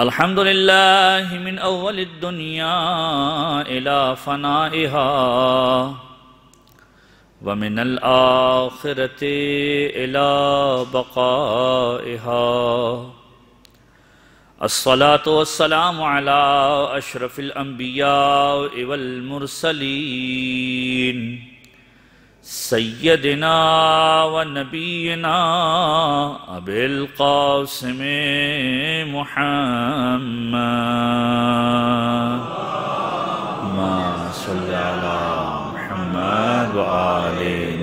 الحمد لله من أول الدنيا إلى فنائها ومن الآخرة إلى بقائها الصلاة والسلام على أشرف الأنبياء والمرسلين सैदना व नबीना अबिल कासम मोहम्मद मोहम्मद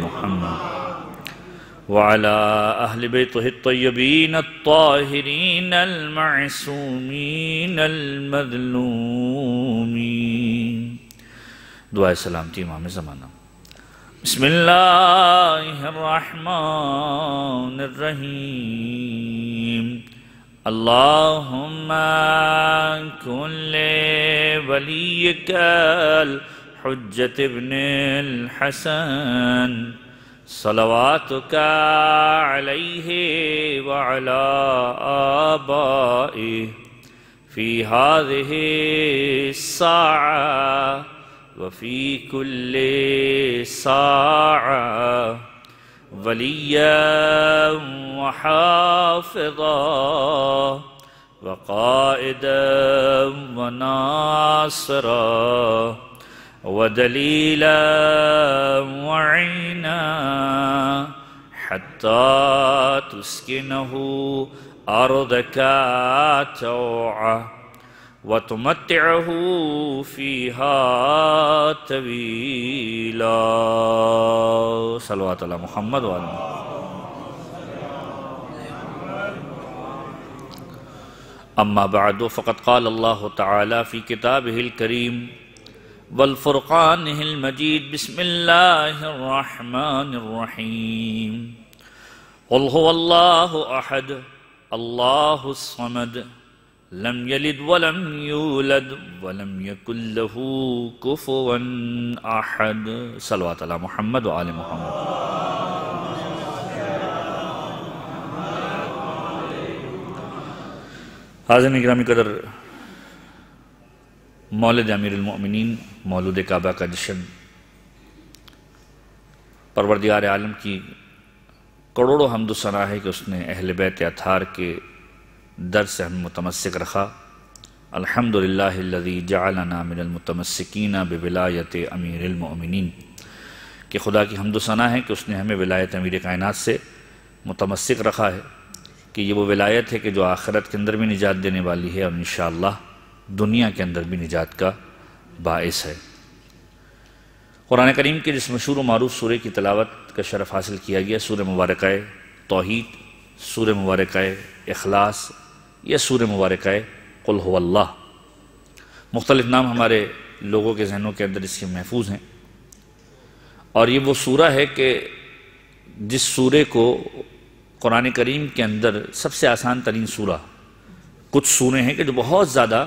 मोहम्मद वाला अहल बेतबीन तोहरीन अलमासूमीन अलमदलूमी दुआ सलामती इमाम ज़माना بسم الله الرحمن الرحيم اللهم كن لوليك الحجة ابن الحسن صلواتك عليه وعلى آبائه في هذه الساعة وفي كل ساعة وليا وحافظا وقائدا وناصرا ودليلا وعينا حتى تسكنه أرضك توعه وتمتعه فيها طويلا صلوات على محمد وعلى أما بعد فقد قال الله تعالى في كتابه الكريم والفرقانه المجيد بسم الله الرحمن الرحيم قل هو الله أحد الله الصمد लम यलिद वलम यूलद वलम यकुल्लहू कुफुवन अहद सल्लल्लाहु अलैहि मोहम्मद व आले मोहम्मद हाजिर निगरामी कदर मौलद अमीरमिन मौलूद काबा का जशन परवरदिगार आलम की करोड़ों हमदोसना है कि उसने अहल बैत अथार के दर से हम मुतमसक रखा अलहमदिल्लाजी जालनामिनमतमसकिन बलायत अमीरमिन कि खुदा की हमदसना है कि उसने हमें विलायत अमीर कायनत से मुतमसक रखा है कि ये वो विलायत है कि जो आखरत के अंदर भी निजात देने वाली है और इन दुनिया के अंदर भी निजात का बायस है कुरान करीम के जिस मशहूर मरूफ सूर्य की तलावत का शरफ़ हासिल किया गया सूर्य मुबारक तोहद सूर्य मुबारक अखलास यह सूर मुबारक है कुल हो मुख्तलिफ नाम हमारे लोगों के जहनों के अंदर इसके महफूज हैं और ये वो सूर है कि जिस सूर्य को कुरान करीम के अंदर सबसे आसान तरीन सूर कुछ सूरे हैं कि जो बहुत ज़्यादा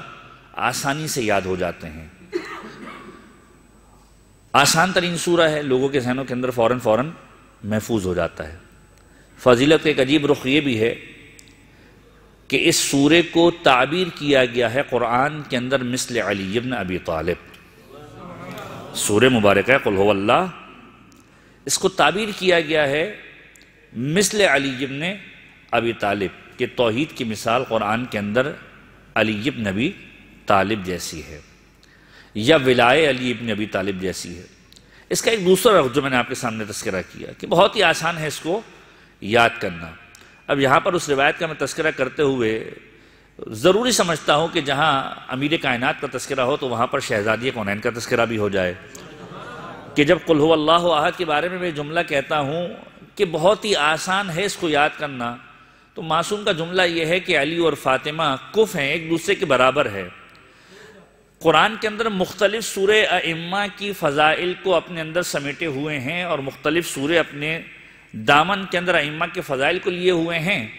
आसानी से याद हो जाते हैं आसान तरीन सूर है लोगों के जहनों के अंदर फ़ौर फ़ौर महफूज हो जाता है फजीलत का एक अजीब रुख ये भी है कि इस सूर्य को ताबीर किया गया है कुरान के अंदर मिसल अली इब्न अबी तालिब सूर मुबारक है कुल्ला इसको ताबीर किया गया है मिसल अली इब्न अबी तालिब के तोहद की मिसाल कुरान के अंदर अली इब्न अबी तालिब जैसी है या विलाए अली इब्न अबी तालिब जैसी है इसका एक दूसरा रफ जो मैंने आपके सामने तस्करा किया कि बहुत ही आसान है इसको याद करना अब यहाँ पर उस रिवायत का मैं तस्करा करते हुए ज़रूरी समझता हूँ कि जहाँ अमीर कायनात का तस्करा हो तो वहाँ पर शहजादी कौनैन का तस्करा भी हो जाए कि जब कुल्हु अल्लाह आहद के बारे में मैं जुमला कहता हूँ कि बहुत ही आसान है इसको याद करना तो मासूम का जुमला यह है कि अली और फ़ातिमा कुफ़ हैं एक दूसरे के बराबर है कुरान के अंदर मुख्तलिफ सूर्य अम्मा की फ़ज़ाइल को अपने अंदर समेटे हुए हैं और मुख्तलिफ सूर्य अपने दामन के अंदर अम्मा के फ़जाइल को लिए हुए हैं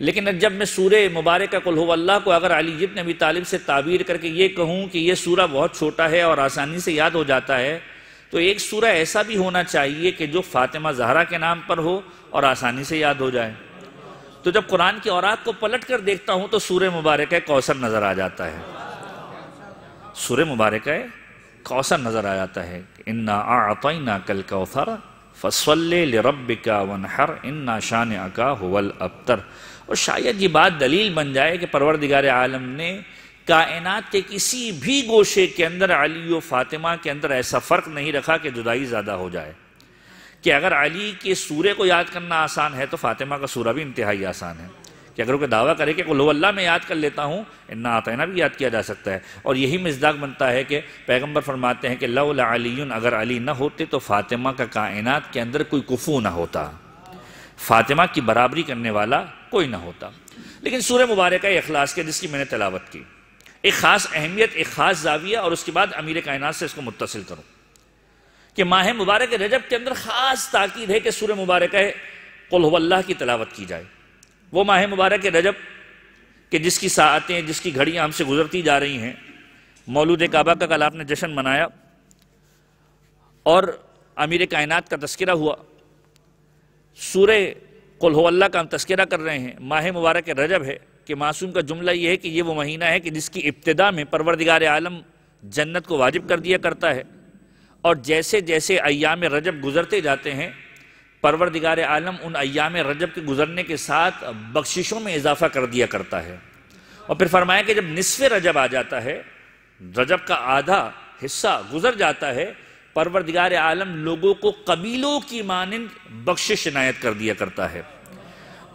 लेकिन जब मैं सूर्य मुबारक कुल को अगर अली जिब नबी तालिब से ताबीर करके ये कहूँ कि यह सूरा बहुत छोटा है और आसानी से याद हो जाता है तो एक सूरा ऐसा भी होना चाहिए कि जो फ़ातिमा जहरा के नाम पर हो और आसानी से याद हो जाए तो जब कुरान की औरत को पलट कर देखता हूँ तो सूर्य मुबारक कौसर नज़र आ जाता है सूर्य मुबारक कौसर नज़र आ जाता है इन्ना आतना कल कौसर फसल रब का वनहर इन नाशान अका हुवल अबतर और शायद ये बात दलील बन जाए कि परवर दिगार आलम ने कायनात के किसी भी गोशे के अंदर अली व फातिमा के अंदर ऐसा फ़र्क नहीं रखा कि जुदाई ज़्यादा हो जाए कि अगर अली के सूर्य को याद करना आसान है तो फातिमा का सूरा भी इंतहाई आसान है कि अगर वो दावा करे कि अल्लाह में याद कर लेता हूँ इन्ना आतना भी याद किया जा सकता है और यही मजदाक बनता है कि पैगम्बर फरमाते हैं कि लली अगर अली ना होते तो फ़ातिमा का कायनात के अंदर कोई कुफू ना होता फ़ातिमा की बराबरी करने वाला कोई ना होता लेकिन सूर्य मुबारक अखलास के जिसकी मैंने तलावत की एक ख़ास अहमियत एक ख़ास जाविया और उसके बाद अमीर कायनात से इसको मुतसिल करूँ कि माह मुबारक रजब के अंदर ख़ास ताकीद है कि सूर्य मुबारक कल की तलावत की जाए वो माह मुबारक रजब कि जिसकी सातें जिसकी घड़ियाँ हमसे गुजरती जा रही हैं मौलूद काबा का कल आपने जश्न मनाया और अमीर कायनात का तस्करा हुआ सूर कुल्ला का हम तस्करा कर रहे हैं माह मुबारक रजब है कि मासूम का जुमला यह है कि ये वो महीना है कि जिसकी इब्तदा में परवरदिगार आलम जन्नत को वाजिब कर दिया करता है और जैसे जैसे अयाम रजब गुजरते जाते हैं परवरदिगार आलम उन अयाम रजब के गुजरने के साथ बख्शिशों में इजाफा कर दिया करता है और फिर फरमाया कि जब निसफ रजब आ जाता है रजब का आधा हिस्सा गुजर जाता है परवरदिगार आलम लोगों को कबीलों की मानंद बख्शिश इनायत कर दिया करता है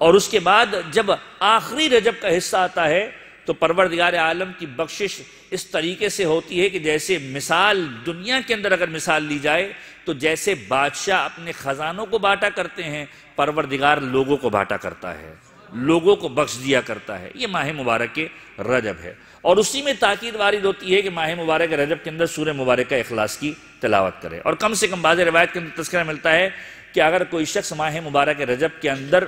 और उसके बाद जब आखिरी रजब का हिस्सा आता है तो परवरदिगार आलम की बख्शिश इस तरीके से होती है कि जैसे मिसाल दुनिया के अंदर अगर मिसाल ली जाए तो जैसे बादशाह अपने खजानों को बांटा करते हैं परवरदिगार लोगों को बांटा करता है लोगों को बख्श दिया करता है ये माह मुबारक के रजब है और उसी में ताकीद वारिद होती है कि माह मुबारक रजब के अंदर सूर्य मुबारक का अखलास की तलावत करे और कम से कम बाज़ रवायत के अंदर तस्करा मिलता है कि अगर कोई शख्स माह मुबारक रजब के अंदर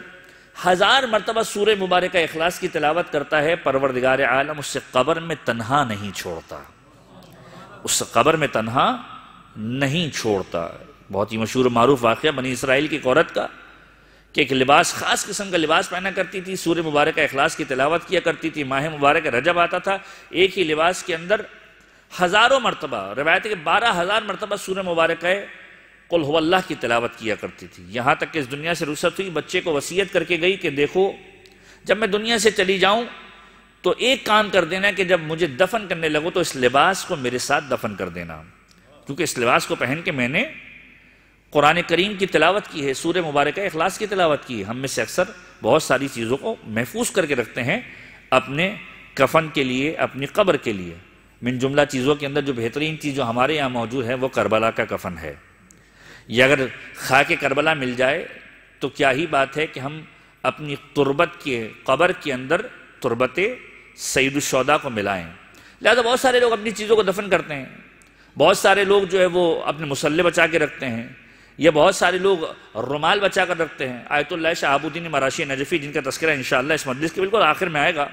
हज़ार मरतबा सूर्य मुबारक का अखलास की तलावत करता है परवरदिगार आलम उससे कबर में तनहा नहीं छोड़ता उस कबर में तनहा नहीं छोड़ता बहुत ही मशहूर मारूफ वाक्य बनी इसराइल की औरत का कि एक लिबास ख़ास किस्म का लिबास पहना करती थी सूर्य मुबारक अखलास की तिलावत किया करती थी माह मुबारक रजब आता था एक ही लिबास के अंदर हज़ारों मरतबा रवायत के बारह हज़ार मरतबा सूर्य मुबारक कुल कुल्ला की तिलावत किया करती थी यहाँ तक कि इस दुनिया से रुसत हुई बच्चे को वसीयत करके गई कि देखो जब मैं दुनिया से चली जाऊँ तो एक काम कर देना कि जब मुझे दफन करने लगो तो इस लिबास को मेरे साथ दफन कर देना क्योंकि इस लिबास को पहन के मैंने कुरान करीम की तिलावत की है सूर्य मुबारक अखलास की तिलावत की है हम में से अक्सर बहुत सारी चीज़ों को महफूज करके रखते हैं अपने कफन के लिए अपनी कब्र के लिए मिन जुमला चीज़ों के अंदर जो बेहतरीन चीज़ जो हमारे यहाँ मौजूद है वह करबला का कफन है ये अगर खा के करबला मिल जाए तो क्या ही बात है कि हम अपनी तुरबत के कबर के अंदर तुरबत सईदुलशौदा को मिलाएं लिहाजा बहुत सारे लोग अपनी चीज़ों को दफन करते हैं बहुत सारे लोग जो है वो अपने मुसल्ले बचा के रखते हैं या बहुत सारे लोग रुमाल बचा कर रखते हैं आयतुल्ला शाहबुद्दीन मराशी नजफ़ी जिनका तस्करा इन इस मदलिस के बिल्कुल आखिर में आएगा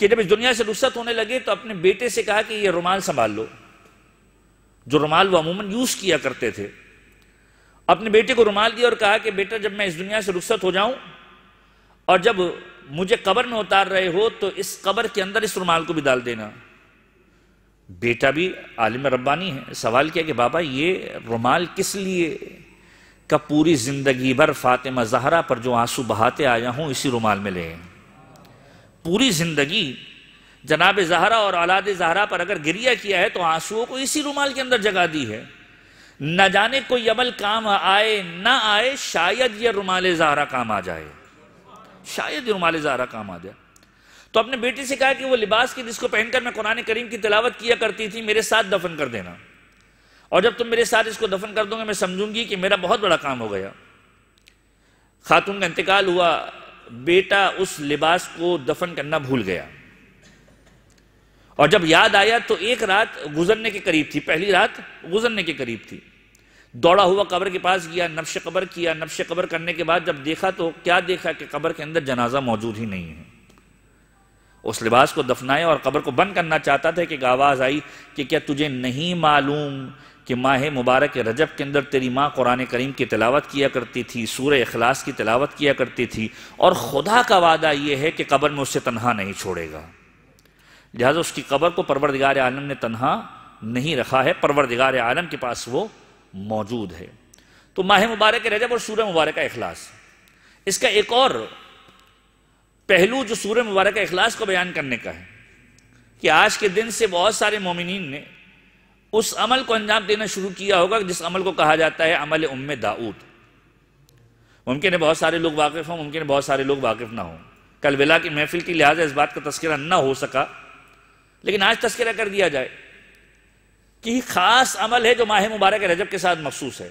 कि जब इस दुनिया से रुसत होने लगे तो अपने बेटे से कहा कि ये रुमाल संभाल लो जो रुमाल वो अमूमन यूज़ किया करते थे अपने बेटे को रुमाल दिया और कहा कि बेटा जब मैं इस दुनिया से रुखसत हो जाऊं और जब मुझे कबर में उतार रहे हो तो इस कबर के अंदर इस रुमाल को भी डाल देना बेटा भी आलिम रब्बानी है सवाल किया कि बाबा ये रुमाल किस लिए का पूरी ज़िंदगी भर फ़ातिमा जहरा पर जो आंसू बहाते आया हूँ इसी रुमाल में ले पूरी ज़िंदगी जनाब जहरा और औलाद जहरा पर अगर गिरिया किया है तो आंसुओं को इसी रुमाल के अंदर जगा दी है न जाने कोई अमल काम आए ना आए शायद ये रुमाल जहरा काम आ जाए शायद ये रुमाल जहरा काम आ जाए तो अपने बेटी से कहा कि वो लिबास की जिसको पहनकर मैं कुरान करीम की तिलावत किया करती थी मेरे साथ दफन कर देना और जब तुम मेरे साथ इसको दफन कर दोगे मैं समझूंगी कि मेरा बहुत बड़ा काम हो गया खातून का इंतकाल हुआ बेटा उस लिबास को दफन करना भूल गया और जब याद आया तो एक रात गुजरने के करीब थी पहली रात गुजरने के करीब थी दौड़ा हुआ कब्र के पास गया नब्श कब्र किया नब्श कब्र करने के बाद जब देखा तो क्या देखा कि कब्र के अंदर जनाजा मौजूद ही नहीं है उस लिबास को दफनाए और कब्र को बंद करना चाहता था कि आवाज़ आई कि क्या तुझे नहीं मालूम कि माह मुबारक रजब के अंदर तेरी माँ कुरान करीम की तिलावत किया करती थी सूर अखलास की तिलावत किया करती थी और खुदा का वादा यह है कि कब्र में उससे तनहा नहीं छोड़ेगा लिहाजा उसकी कब्र को परवरदिगार आलम ने तनहा नहीं रखा है परवरदिगार आलम के पास वो मौजूद है तो माह मुबारक रजब और सूर्य मुबारक अखलास इसका एक और पहलू जो सूर्य मुबारक अखलास को बयान करने का है कि आज के दिन से बहुत सारे मोमिन ने उस अमल को अंजाम देना शुरू किया होगा जिस अमल को कहा जाता है अमल उम दाऊद मुमकिन है बहुत सारे लोग वाकिफ़ हों मुमकिन है बहुत सारे लोग वाकिफ़ ना हों कल विला की महफिल की लिहाजा इस बात का तस्करा ना हो सका लेकिन आज तस्करा कर दिया जाए कि ख़ास अमल है जो माह मुबारक रजब के साथ मखसूस है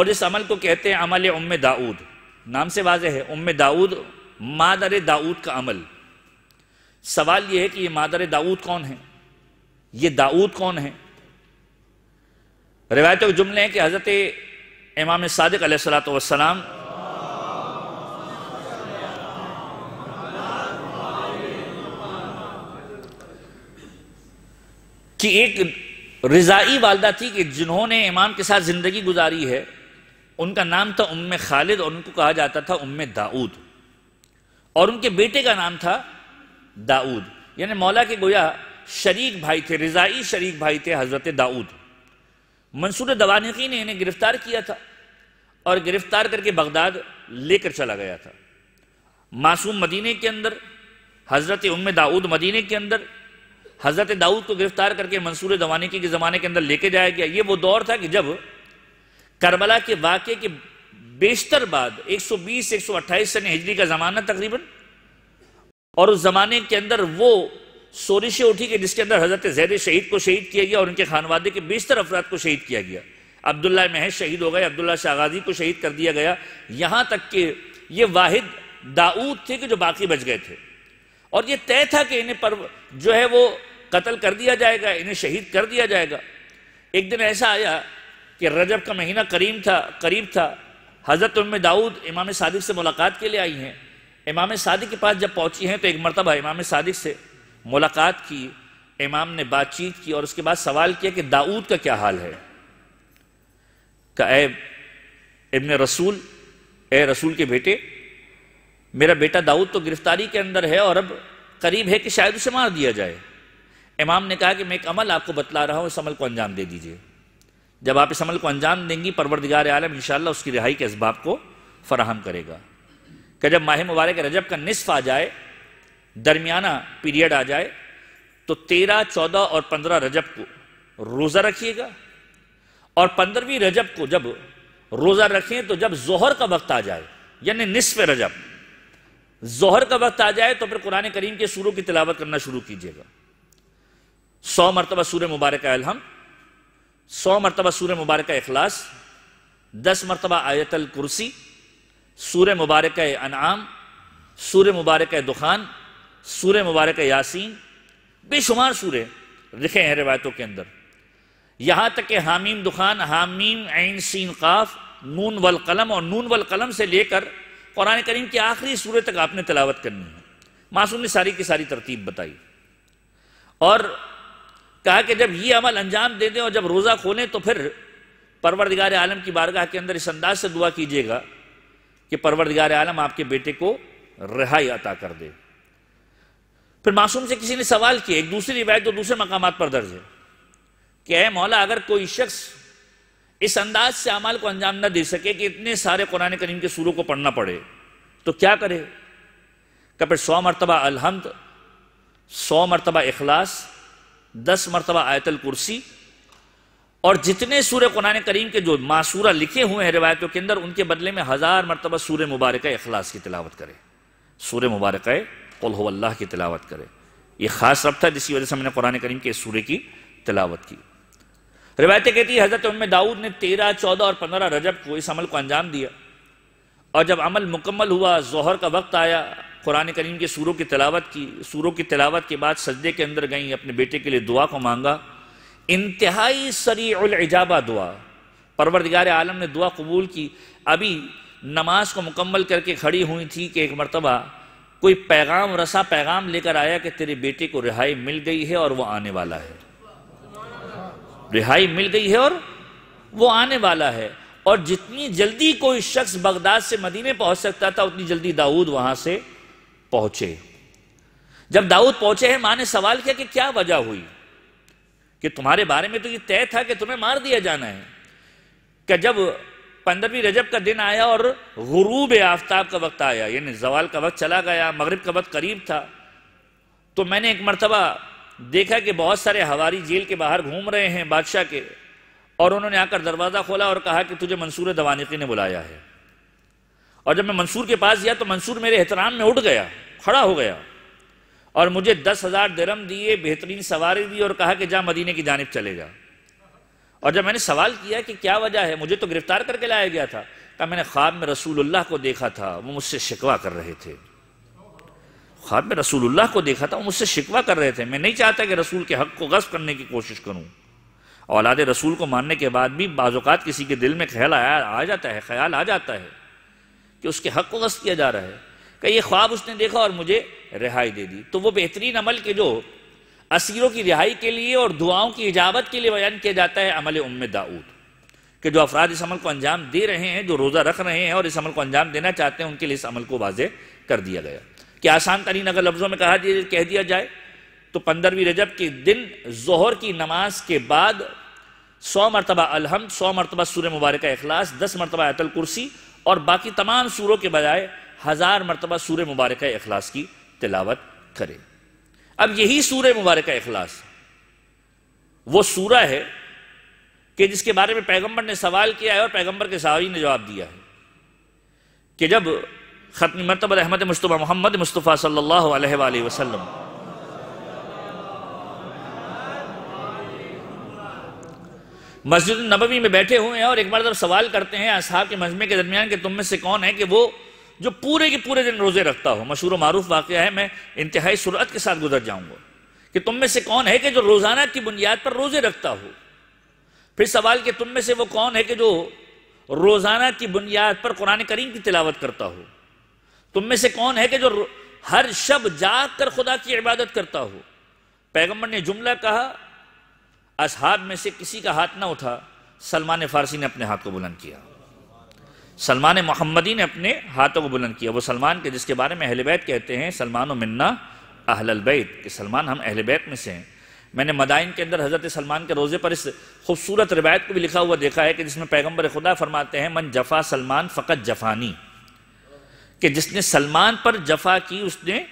और इस अमल को कहते हैं अमल उम दाऊद नाम से वाज है उम दाऊद मादर दाऊद का अमल सवाल यह है कि यह मादर दाऊद कौन है यह दाऊद कौन है रिवायत जुमले हैं कि हज़रत इमाम सादिक सलाम कि एक रज़ाई वालदा थी कि जिन्होंने इमाम के साथ ज़िंदगी गुजारी है उनका नाम था उम्म खालिद और उनको कहा जाता था उम्म दाऊद और उनके बेटे का नाम था दाऊद यानी मौला के गोया शरीक भाई थे रिजाई शरीक भाई थे हज़रत दाऊद मंसूर दवानकी ने इन्हें गिरफ्तार किया था और गिरफ्तार करके बगदाद लेकर चला गया था मासूम मदीने के अंदर हज़रत उम्म दाऊद मदीने के अंदर हज़रत दाऊद को गिरफ्तार करके मंसूर दवानकी के ज़माने के अंदर लेके जाया गया ये वो दौर था कि जब करबला के वाक्य के बेशतर बाद 120 128 सन हिजरी का ज़माना तकरीबन और उस ज़माने के अंदर वो सोरिशे उठी कि जिसके अंदर हज़रत जैद शहीद को शहीद किया गया और उनके खानवादे के बेशतर अफराद को शहीद किया गया अब्दुल्ला महज शहीद हो गए अब्दुल्ला शाहगाजी को शहीद कर दिया गया यहां तक कि ये वाहिद दाऊद थे कि जो बाकी बच गए थे और ये तय था कि इन्हें पर जो है वो कत्ल कर दिया जाएगा इन्हें शहीद कर दिया जाएगा एक दिन ऐसा आया कि रजब का महीना करीम था करीब था हज़रत उम दाऊद इमाम सादिक से मुलाकात के लिए आई हैं इमाम सादिक के पास जब पहुंची हैं तो एक मरतबा इमाम सादिक से मुलाकात की इमाम ने बातचीत की और उसके बाद सवाल किया कि दाऊद का क्या हाल है का ए इबन रसूल ए रसूल के बेटे मेरा बेटा दाऊद तो गिरफ्तारी के अंदर है और अब करीब है कि शायद उसे मार दिया जाए इमाम ने कहा कि मैं एक अमल आपको बतला रहा हूँ इस अमल को अंजाम दे दीजिए जब आप इस अमल को अंजाम देंगी परवरदिगार आलम इन उसकी रिहाई के इसबाब को फराहम करेगा कि जब माह मुबारक रजब का नसफ आ जाए दरमियाना पीरियड आ जाए तो तेरह चौदह और पंद्रह रजब को रोज़ा रखिएगा और पंद्रहवीं रजब को जब रोज़ा रखें तो जब जोहर का वक्त आ जाए यानी निसफ रजब जोहर का वक्त आ जाए तो फिर कुरान करीम के सूरों की तिलावत करना शुरू कीजिएगा सौ मरतबा सूर्य मुबारक अलहमद सौ मरतबा सूर्य मुबारक अखलास दस मरतबा आयतल कुर्सी सूर्य मुबारक अनाम सूर्य मुबारक दुखान सूर्य मुबारक यासीन बेशुमार सूर्य लिखे हैं रिवायतों के अंदर यहां तक कि हामीम दुखान हामीम ऐन सीन काफ नून वल कलम और नून वल कलम से लेकर कुरान करीम की आखिरी सूर्य तक आपने तलावत करनी है मासूम ने सारी की सारी तरतीब बताई और कहा कि जब ये अमल अंजाम दे दें और जब रोज़ा खोलें तो फिर परवरदिगार आलम की बारगाह के अंदर इस अंदाज से दुआ कीजिएगा कि परवरदिगार आलम आपके बेटे को रिहाई अता कर दे फिर मासूम से किसी ने सवाल किया एक दूसरी रिवायत तो दूसरे मकाम पर दर्ज है कि अः मौला अगर कोई शख्स इस अंदाज से अमाल को अंजाम न दे सके कि इतने सारे कुरान करीम के सूरों को पढ़ना पड़े तो क्या करे का फिर सौ मरतबा अलहमद सौ मरतबा इखलास दस मरतबा आयतल कुर्सी और जितने सूर्य कुरान करीम के जो मासूरा लिखे हुए हैं रिवायतों के अंदर उनके बदले में हज़ार मरतबा सूर्य मुबारक अखलास की तिलावत करे सूर्य मुबारक कल्ला की तिलावत करे यह ख़ास रब था जिसकी वजह से हमने कुरान करीम के सूर्य की तिलावत की रिवायतें कहती है हज़रत उनमें दाऊद ने तेरह चौदह और पंद्रह रजब को इस अमल को अंजाम दिया और जब अमल मुकम्मल हुआ जोहर का वक्त आया कुरान करीम के सूरों की तलावत की सूरों की तलावत के बाद सजदे के अंदर गई अपने बेटे के लिए दुआ को मांगा इंतहाई सरी उलजाबा दुआ परवरदिगार आलम ने दुआ कबूल की अभी नमाज को मुकम्मल करके खड़ी हुई थी कि एक मरतबा कोई पैगाम रसा पैगाम लेकर आया कि तेरे बेटे को रिहाई मिल गई है और वो आने वाला है रिहाई मिल गई है और वो आने वाला है और जितनी जल्दी कोई शख्स बगदाद से मदीने पहुंच सकता था उतनी जल्दी दाऊद वहां से पहुंचे जब दाऊद पहुंचे हैं माँ ने सवाल किया कि क्या वजह हुई कि तुम्हारे बारे में तो ये तय था कि तुम्हें मार दिया जाना है क्या जब पंद्रहवीं रजब का दिन आया और गुरूब आफ्ताब का वक्त आया यानी जवाल का वक्त चला गया मगरब का वक्त करीब था तो मैंने एक मरतबा देखा कि बहुत सारे हवारी जेल के बाहर घूम रहे हैं बादशाह के और उन्होंने आकर दरवाज़ा खोला और कहा कि तुझे मंसूर दवानिकी ने बुलाया है और जब मैं मंसूर के पास गया तो मंसूर मेरे एहतराम में उठ गया खड़ा हो गया और मुझे दस हज़ार दरम दिए बेहतरीन सवारी दी और कहा कि जा मदीने की जानब चले जा और जब मैंने सवाल किया कि क्या वजह है मुझे तो गिरफ्तार करके लाया गया था कहा मैंने ख्वाब में रसूलुल्लाह को देखा था वो मुझसे शिकवा कर रहे थे ख्वाब में रसूलुल्लाह को देखा था वो मुझसे शिकवा कर रहे थे मैं नहीं चाहता कि रसूल के हक को गस्ब करने की कोशिश करूँ औलाद रसूल को मानने के बाद भी बाज़ात किसी के दिल में ख्याल आया आ जाता है ख्याल आ जाता है कि उसके हक को गस्त किया जा रहा है कि ये ख्वाब उसने देखा और मुझे रिहाई दे दी तो वो बेहतरीन अमल के जो असीरों की रिहाई के लिए और दुआओं की इजाबत के लिए बयान किया जाता है अमल उम दाऊद कि जो अफराद इस अमल को अंजाम दे रहे हैं जो रोज़ा रख रहे हैं और इस अमल को अंजाम देना चाहते हैं उनके लिए इस अमल को वाजे कर दिया गया कि आसान तरीन अगर लफ्ज़ों में कहा कह दिया जाए तो पंद्रहवीं रजब के दिन जोहर की नमाज के बाद सौ मरतबा अलहमद सौ मरतबा सूर्य मुबारक अखलास दस मरतबा अतल कुर्सी और बाकी तमाम सूरों के बजाय हज़ार मरतबा सूर मुबारक अखलास की तिलावत करें अब यही सूर मुबारक अखलास वो सूरा है कि जिसके बारे में पैगंबर ने सवाल किया है और पैगंबर के सवाल ने जवाब दिया है कि जब ख़त्म मरतब अहमद मुशतबा मोहम्मद मुस्तफ़ा सल्ला वसलम मस्जिद नबवी में बैठे हुए हैं और एक बार जब सवाल करते हैं असहाब के मजमे के दरमियान कि तुम में से कौन है कि वो जो पूरे के पूरे दिन रोज़े रखता हो मशहूर मरूफ वाक़ है मैं इंतहाई सुरत के साथ गुजर जाऊँगा कि तुम में से कौन है कि जो रोज़ाना की बुनियाद पर रोज़े रखता हो फिर सवाल कि तुम में से वो कौन है कि जो रोज़ाना की बुनियाद पर कुरान करीम की तिलावत करता हो तुम में से कौन है कि जो हर शब जाग कर खुदा की इबादत करता हो पैगम्बर ने जुमला कहा असहाब में से किसी का हाथ ना उठा सलमान फ़ारसी ने अपने हाथ को बुलंद किया सलमान मोहम्मदी ने अपने हाथों को बुलंद किया वो सलमान के जिसके बारे में अहल बैत कहते हैं सलमान मन्ना बैत कि सलमान हम अहल बैत में से हैं मैंने मदाइन के अंदर हज़रत सलमान के रोज़े पर इस खूबसूरत रिवायत को भी लिखा हुआ देखा है कि जिसमें पैगम्बर खुदा फरमाते हैं मन जफ़ा सलमान फ़कत जफ़ानी कि जिसने सलमान पर जफ़ा की उसने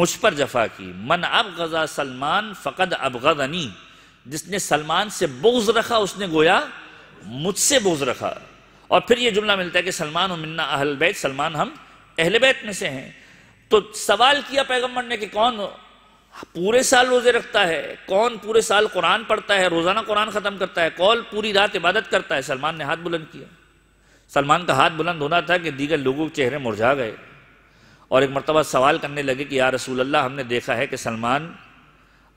मुझ पर जफ़ा की मन अब गज़ा सलमान फ़कत अब गज़नी जिसने सलमान से बोझ रखा उसने गोया मुझसे बोझ रखा और फिर यह जुमला मिलता है कि सलमान मिन्ना अहल बैत सलमान हम अहल बैत में से हैं तो सवाल किया पैगम्बर ने कि कौन पूरे साल रोजे रखता है कौन पूरे साल कुरान पढ़ता है रोजाना कुरान खत्म करता है कौन पूरी रात इबादत करता है सलमान ने हाथ बुलंद किया सलमान का हाथ बुलंद होना था कि दीगर लोगों के चेहरे मुरझा गए और एक मरतबा सवाल करने लगे कि यार रसूल अल्लाह हमने देखा है कि सलमान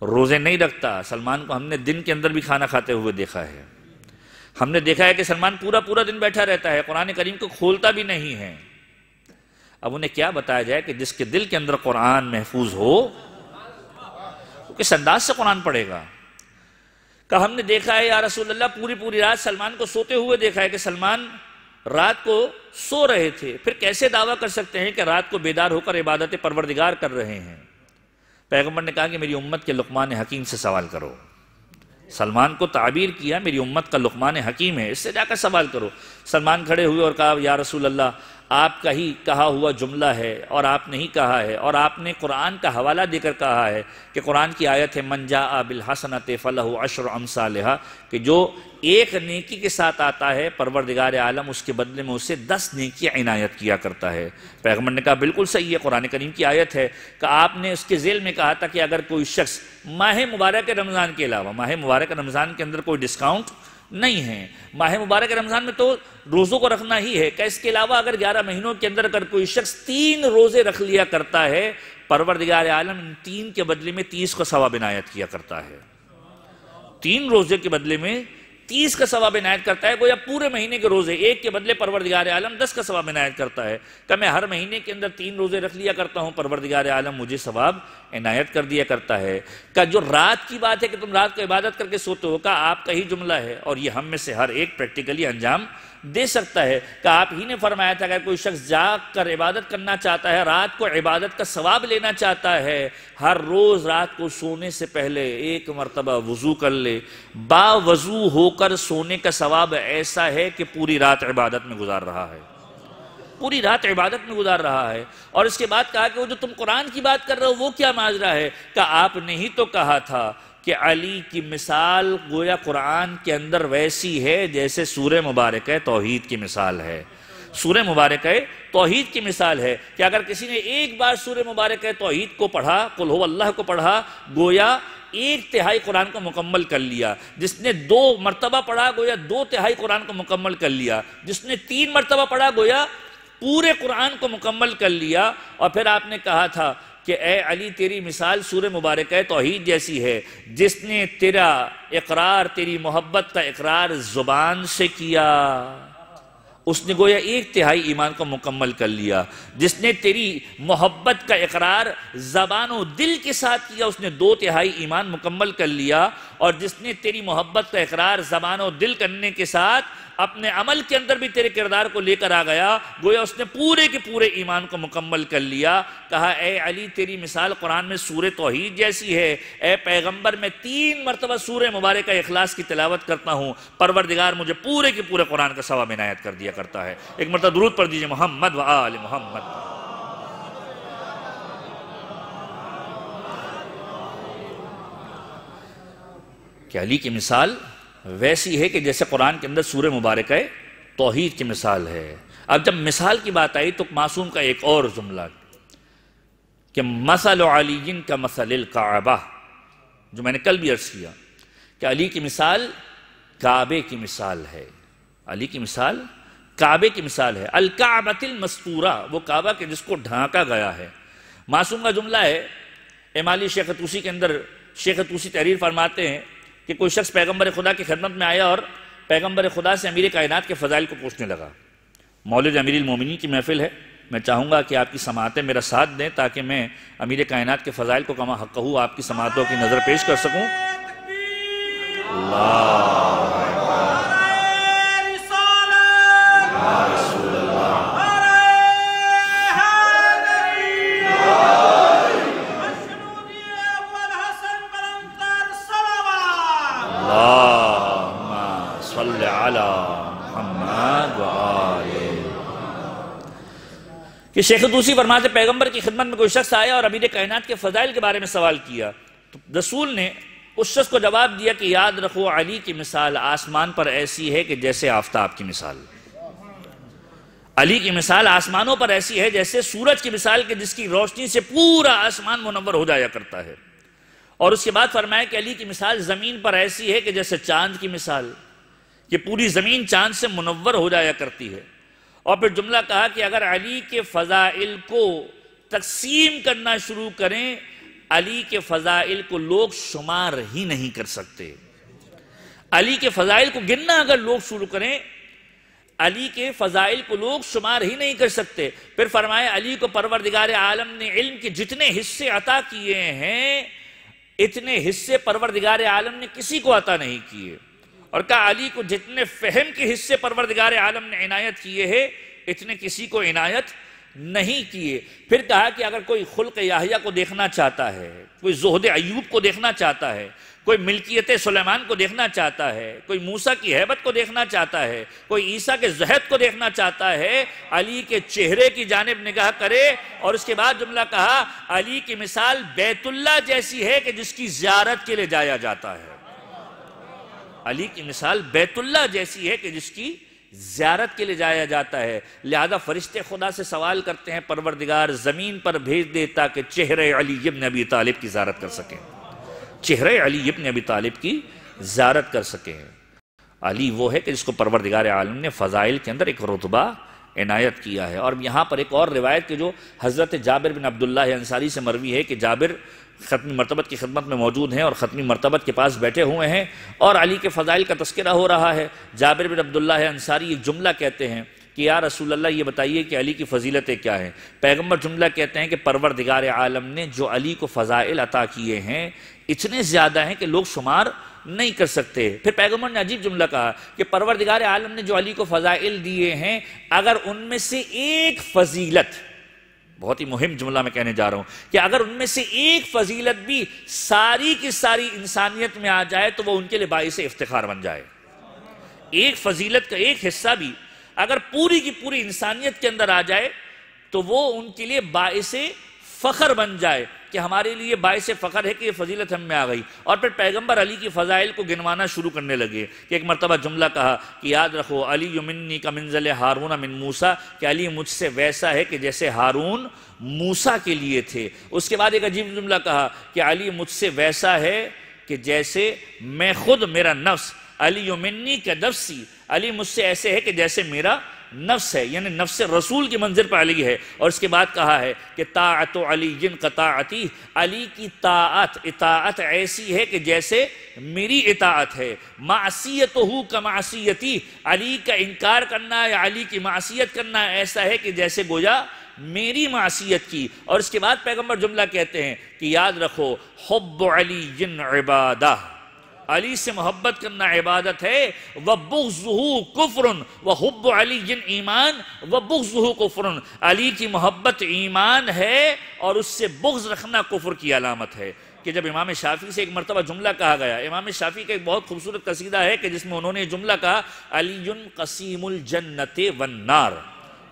रोज़े नहीं रखता सलमान को हमने दिन के अंदर भी खाना खाते हुए देखा है हमने देखा है कि सलमान पूरा पूरा दिन बैठा रहता है कुरान करीम को खोलता भी नहीं है अब उन्हें क्या बताया जाए कि जिसके दिल के अंदर कुरान महफूज हो वो किस अंदाज से कुरान पढ़ेगा कहा हमने देखा है या अल्लाह पूरी पूरी रात सलमान को सोते हुए देखा है कि सलमान रात को सो रहे थे फिर कैसे दावा कर सकते हैं कि रात को बेदार होकर इबादत परवरदिगार कर रहे हैं पैगम्बर ने कहा कि मेरी उम्मत के लुकमान हकीम से सवाल करो सलमान को ताबीर किया मेरी उम्मत का लुकमान हकीम है इससे जाकर सवाल करो सलमान खड़े हुए और कहा या रसूल अल्लाह आपका ही कहा हुआ जुमला है और आप नहीं कहा है और आपने कुरान का हवाला देकर कहा है कि कुरान की आयत है मंजा आबिल हसनत फ़लह अशर अमसा कि जो एक नेकी के साथ आता है परवरदिगार आलम उसके बदले में उसे दस नेकी इनायत किया करता है पैगमंड ने कहा बिल्कुल सही है कुरान करीम की आयत है कि आपने उसके जेल में कहा था कि अगर कोई शख्स माह मुबारक रमज़ान के अलावा माह मुबारक रमज़ान के अंदर कोई डिस्काउंट नहीं है माह मुबारक रमज़ान में तो रोज़ों को रखना ही है क्या इसके अलावा अगर ग्यारह महीनों के अंदर अगर कोई शख्स तीन रोज़े रख लिया करता है परवरदिगार आलम इन तीन के बदले में तीस का सवा बिनायत किया करता है तीन रोज़े के बदले में तीस का सवाब इनायत करता है गोया पूरे महीने के रोजे एक के बदले परवरदिगार आलम दस का सवाब इनायत करता है का मैं हर महीने के अंदर तीन रोजे रख लिया करता हूँ परवरदिगार आलम मुझे सवाब इनायत कर दिया करता है का जो रात की बात है कि तुम रात को इबादत करके सोते हो का आपका ही जुमला है और ये हम में से हर एक प्रैक्टिकली अंजाम दे सकता है कि आप ही ने फरमाया था अगर कोई शख्स जाग कर इबादत करना चाहता है रात को इबादत का सवाब लेना चाहता है हर रोज़ रात को सोने से पहले एक मरतबा वज़ू कर ले बावज़ू होकर सोने का सवाब ऐसा है कि पूरी रात इबादत में गुजार रहा है पूरी रात इबादत में गुजार रहा है और इसके बाद कहा कि वो जो तुम कुरान की बात कर रहे हो वो क्या माजरा है का आपने ही तो कहा था कि अली की मिसाल गोया कुरान के अंदर वैसी है जैसे सूर्य मुबारक है तोहहीद की मिसाल है सूर्य मुबारक है तोहहीद की मिसाल है कि अगर किसी ने एक बार सूर्य मुबारक है तोहहीद को पढ़ा कुल्हो अल्लाह को पढ़ा गोया एक तिहाई कुरान को मुकम्मल कर लिया जिसने दो मरतबा पढ़ा गोया दो तिहाई कुरान को मुकम्मल कर लिया जिसने तीन मरतबा पढ़ा गोया पूरे कुरान को मुकम्मल कर लिया और फिर आपने कहा था कि ए अली तेरी मिसाल सूर मुबारक है तोहहीद जैसी है जिसने तेरा इकरार तेरी मोहब्बत का इकरार ज़ुबान से किया उसने गोया एक तिहाई ईमान को मुकम्मल कर लिया जिसने तेरी मोहब्बत का इकरार जबान व दिल के साथ किया उसने दो तिहाई ईमान मुकम्मल कर लिया और जिसने तेरी मोहब्बत का इकरार जबान व दिल करने के साथ अपने अमल के अंदर भी तेरे किरदार को लेकर आ गया गोया उसने पूरे के पूरे ईमान को मुकम्मल कर लिया कहा ए अली तेरी मिसाल कुरान में सूर तोहहीद जैसी है ए पैगंबर मैं तीन मरतबा सूर मुबारक अखलास की तिलावत करता हूँ परवरदिगार मुझे पूरे के पूरे कुरान का सवा मिनायत कर दिया करता है एक मरतब दरूद पर दीजिए मोहम्मद व आल मोहम्मद अली की मिसाल वैसी है कि जैसे कुरान के अंदर सूर्य मुबारक है तोहीद की मिसाल है अब जब मिसाल की बात आई तो मासूम का एक और जुमला कि मसल अलीन का मसल काबा जो मैंने कल भी अर्ज किया कि अली की मिसाल काबे की मिसाल है अली की मिसाल काबे की मिसाल है अलकाबतिल मस्तूरा वो काबा के जिसको ढांका गया है मासूम का जुमला है एमाली शेख तूसी के अंदर शेखतूसी तहरीर फरमाते हैं कि कोई शख्स पैगम्बर खुदा की खदमत में आया और पैगम्बर खुदा से अमीर कायनात के फ़जाइल को पूछने लगा मौलद अमीर मोमिनी की महफिल है मैं चाहूँगा कि आपकी समातें मेरा साथ दें ताकि मैं अमीर कायनात के फ़जाइल को कमा हक कहूँ आपकी समातों की नज़र पेश कर सकूँ अल्लाह शेख दूसरी फरमा से पैगंबर की खिदमत में कोई शख्स आया और अमीर कायनात के फ़जाइल के बारे में सवाल किया तो रसूल ने उस शख्स को जवाब दिया कि याद रखो अली की मिसाल आसमान पर ऐसी है कि जैसे आफ्ताब की मिसाल अली की मिसाल आसमानों पर ऐसी है जैसे सूरज की मिसाल के जिसकी रोशनी से पूरा आसमान मुनवर हो जाया करता है और उसके बाद फरमाया कि अली की मिसाल ज़मीन पर ऐसी है कि जैसे चांद की मिसाल ये पूरी ज़मीन चांद से मुनवर हो जाया करती है और फिर जुमला कहा कि अगर अली के फ़ज़ाइल को तकसीम करना शुरू करें अली के फ़ज़ाइल को लोग शुमार ही नहीं कर सकते अली के फ़ज़ाइल को गिनना अगर लोग शुरू करें अली के फ़ज़ाइल को लोग शुमार ही नहीं कर सकते फिर फरमाए अली को परवरदिगार आलम ने इल्म के जितने हिस्से अता किए हैं इतने हिस्से परवरदिगार आलम ने किसी को अता नहीं किए और कहा अली को जितने फहम के हिस्से परवरदगार आलम ने इनायत किए हैं इतने किसी को इनायत नहीं किए फिर कहा कि अगर कोई खुल्क याहिया को देखना चाहता है कोई जहद अयूब को देखना चाहता है कोई मिल्कियत सुलेमान को देखना चाहता है कोई मूसा की हैबत को देखना चाहता है कोई ईसा के जहद को देखना चाहता है अली के चेहरे की जानब निगाह करे और उसके बाद जुमला कहा अली की मिसाल बैतुल्ला जैसी है कि जिसकी ज्यारत के लिए जाया जाता है अली की मिसाल बैतुल्ला जैसी है कि जिसकी ज्यारत के लिए जाया जाता है लिहाजा फरिश्ते खुदा से सवाल करते हैं परवरदिगार ज़मीन पर भेज दे ताकि चेहरे अली इब्न अबी तालिब की ज्यारत कर सकें चेहरे अली इब्न अबी तालिब की ज्यारत कर सकें अली वो है कि जिसको परवरदिगार आलम ने फ़ज़ाइल के अंदर एक रुतबा इनायत किया है और यहाँ पर एक और रिवायत के जो हज़रत जाबिर बिन अब्दुल्ला अंसारी से मरवी है कि जाबिर ख़त्म मरतबत की खदमत में मौजूद हैं और ख़त्मी मरतबत के पास बैठे हुए हैं और अली के फ़ज़ाइल का तस्करा हो रहा है जाबिर बिन अब्दुल्ला अंसारी एक जुमला कहते हैं कि यार रसूल अल्लाह ये बताइए कि अली की फजीलतें क्या हैं पैगम्बर जुमला कहते हैं कि परवर दिगार आलम ने जो अली को फ़ज़ाइल अता किए हैं इतने ज़्यादा हैं कि लोग शुमार नहीं कर सकते फिर पैगम्बर ने अजीब जुमला कहा कि परवर दिगार आलम ने जो अली को फ़ज़ाइल दिए हैं अगर उनमें से एक फजीलत बहुत ही मुहिम जुमला में कहने जा रहा हूं कि अगर उनमें से एक फजीलत भी सारी की सारी इंसानियत में आ जाए तो वो उनके लिए बायस इफ्तार बन जाए एक फजीलत का एक हिस्सा भी अगर पूरी की पूरी इंसानियत के अंदर आ जाए तो वो उनके लिए से फखर बन जाए कि हमारे लिए बायस फ़ख्र है कि ये फजीलत हम में आ गई और फिर पैगम्बर अली की फ़जाइल को गिनवाना शुरू करने लगे कि एक मरतबा जुमला कहा कि याद रखो अली यमिनी का मंजिल हारून मिन मूसा कि अली मुझसे वैसा है कि जैसे हारून मूसा के लिए थे उसके बाद एक अजीब जुमला कहा कि अली मुझसे वैसा है कि जैसे मैं खुद मेरा नफ्स अली युमिनी के नफ्सी अली मुझसे ऐसे है कि जैसे मेरा नफ्स है यानी नफ्स रसूल की मंजिल पर अली है और इसके बाद कहा है कि तात अली जिन कताअती अली की तात इताअत ऐसी है कि जैसे मेरी इतात है मासीत हो कमासीती अली का इनकार करना या अली की मासीत करना ऐसा है कि जैसे गोजा मेरी मासीत की और इसके बाद पैगम्बर जुमला कहते हैं कि याद रखो हब्ब अली जिन इबादा अली से मोहब्बत करना इबादत है व बुगजहू कुफरन व हब अली जिन ईमान व कुफरन अली की मोहब्बत ईमान है और उससे बुग्ज रखना कुफर की अलामत है कि जब इमाम शाफ़ी से एक मरतबा जुमला कहा गया इमाम शाफ़ी का एक बहुत खूबसूरत कसीदा है कि जिसमें उन्होंने जुमला कहा अली कसीमुल जन्नत वन्नार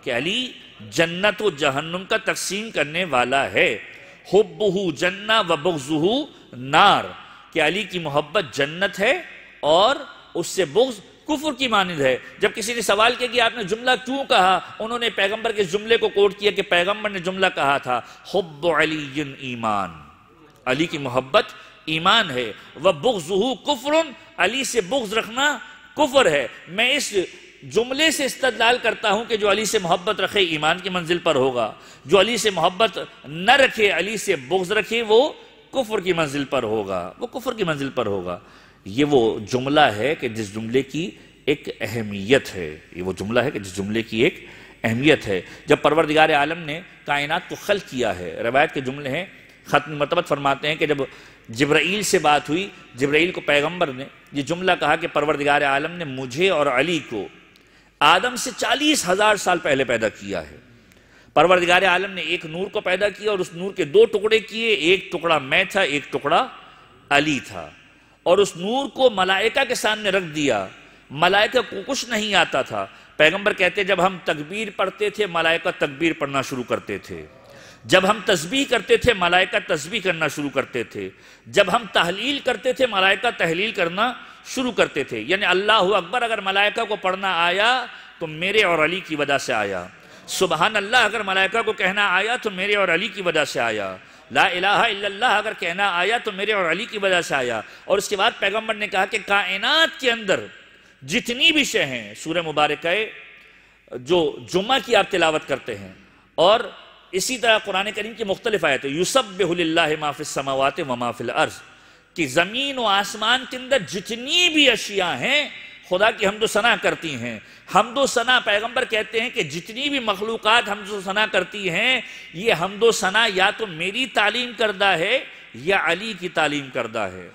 कि अली जन्नत व जहन्नुम का तकसीम करने वाला है हुब्बहू जन्ना व बुगजहू नार कि अली की मोहब्बत जन्नत है और उससे बुग्ज कुफर की मानद है जब किसी ने सवाल किया कि आपने जुमला क्यों कहा उन्होंने पैगंबर के जुमले को कोट किया कि पैगंबर ने जुमला कहा था हब अली ईमान अली की मोहब्बत ईमान है वह बुग्जहू कुफरन अली से बुग्ज रखना कुफर है मैं इस जुमले से इस्तलाल करता हूं कि जो अली से मोहब्बत रखे ईमान की मंजिल पर होगा जो अली से मोहब्बत न रखे अली से बुग्ज रखे वो कुफर की मंजिल पर होगा वो कुफर की मंजिल पर होगा ये वो जुमला है कि जिस जुमले की एक अहमियत है ये वो जुमला है कि जिस जुमले की एक अहमियत है जब परवरदिगार आलम ने कायनात को खल किया है रवायत के जुमले हैं ख़त्म मतबत फरमाते हैं कि जब जब्राइल से बात हुई जब्राइल को पैगंबर ने ये जुमला कहा कि परवरदिगार आलम ने मुझे और अली को आदम से चालीस हज़ार साल पहले पैदा किया है परवरदिगार आलम ने एक नूर को पैदा किया और उस नूर के दो टुकड़े किए एक टुकड़ा मैं था एक टुकड़ा अली था और उस नूर को मलाइका के सामने रख दिया मलाइका को कुछ नहीं आता था पैगंबर कहते जब हम तकबीर पढ़ते थे मलाइका तकबीर पढ़ना शुरू करते थे जब हम तस्बीह करते थे मलाइका तस्बीह करना शुरू करते थे जब हम तहलील करते थे मलाइका तहलील करना शुरू करते थे यानी अल्लाह अकबर अगर मलाइका को पढ़ना आया तो मेरे और अली की वजह से आया सुबह अल्लाह अगर मलाइका को कहना आया तो मेरे और अली की वजह से आया ला इलाहा इल्लल्लाह अगर कहना आया तो मेरे और अली की वजह से आया और उसके बाद पैगम्बर ने कहा कि कायनात के अंदर जितनी भी शय हैं सूर्य मुबारक जो जुम्मा की आप तिलावत करते हैं और इसी तरह कुरान करीम की मुख्तलिफ आयत यूसब बेहुल्ला माफिल समावत व माफिल अर्ज़ कि ज़मीन व आसमान के अंदर जितनी भी अशिया हैं खुदा की सना करती हैं सना पैगंबर कहते हैं कि जितनी भी मखलूक सना करती हैं ये हमदोसना या तो मेरी तालीम करदा है या अली की तालीम करदा है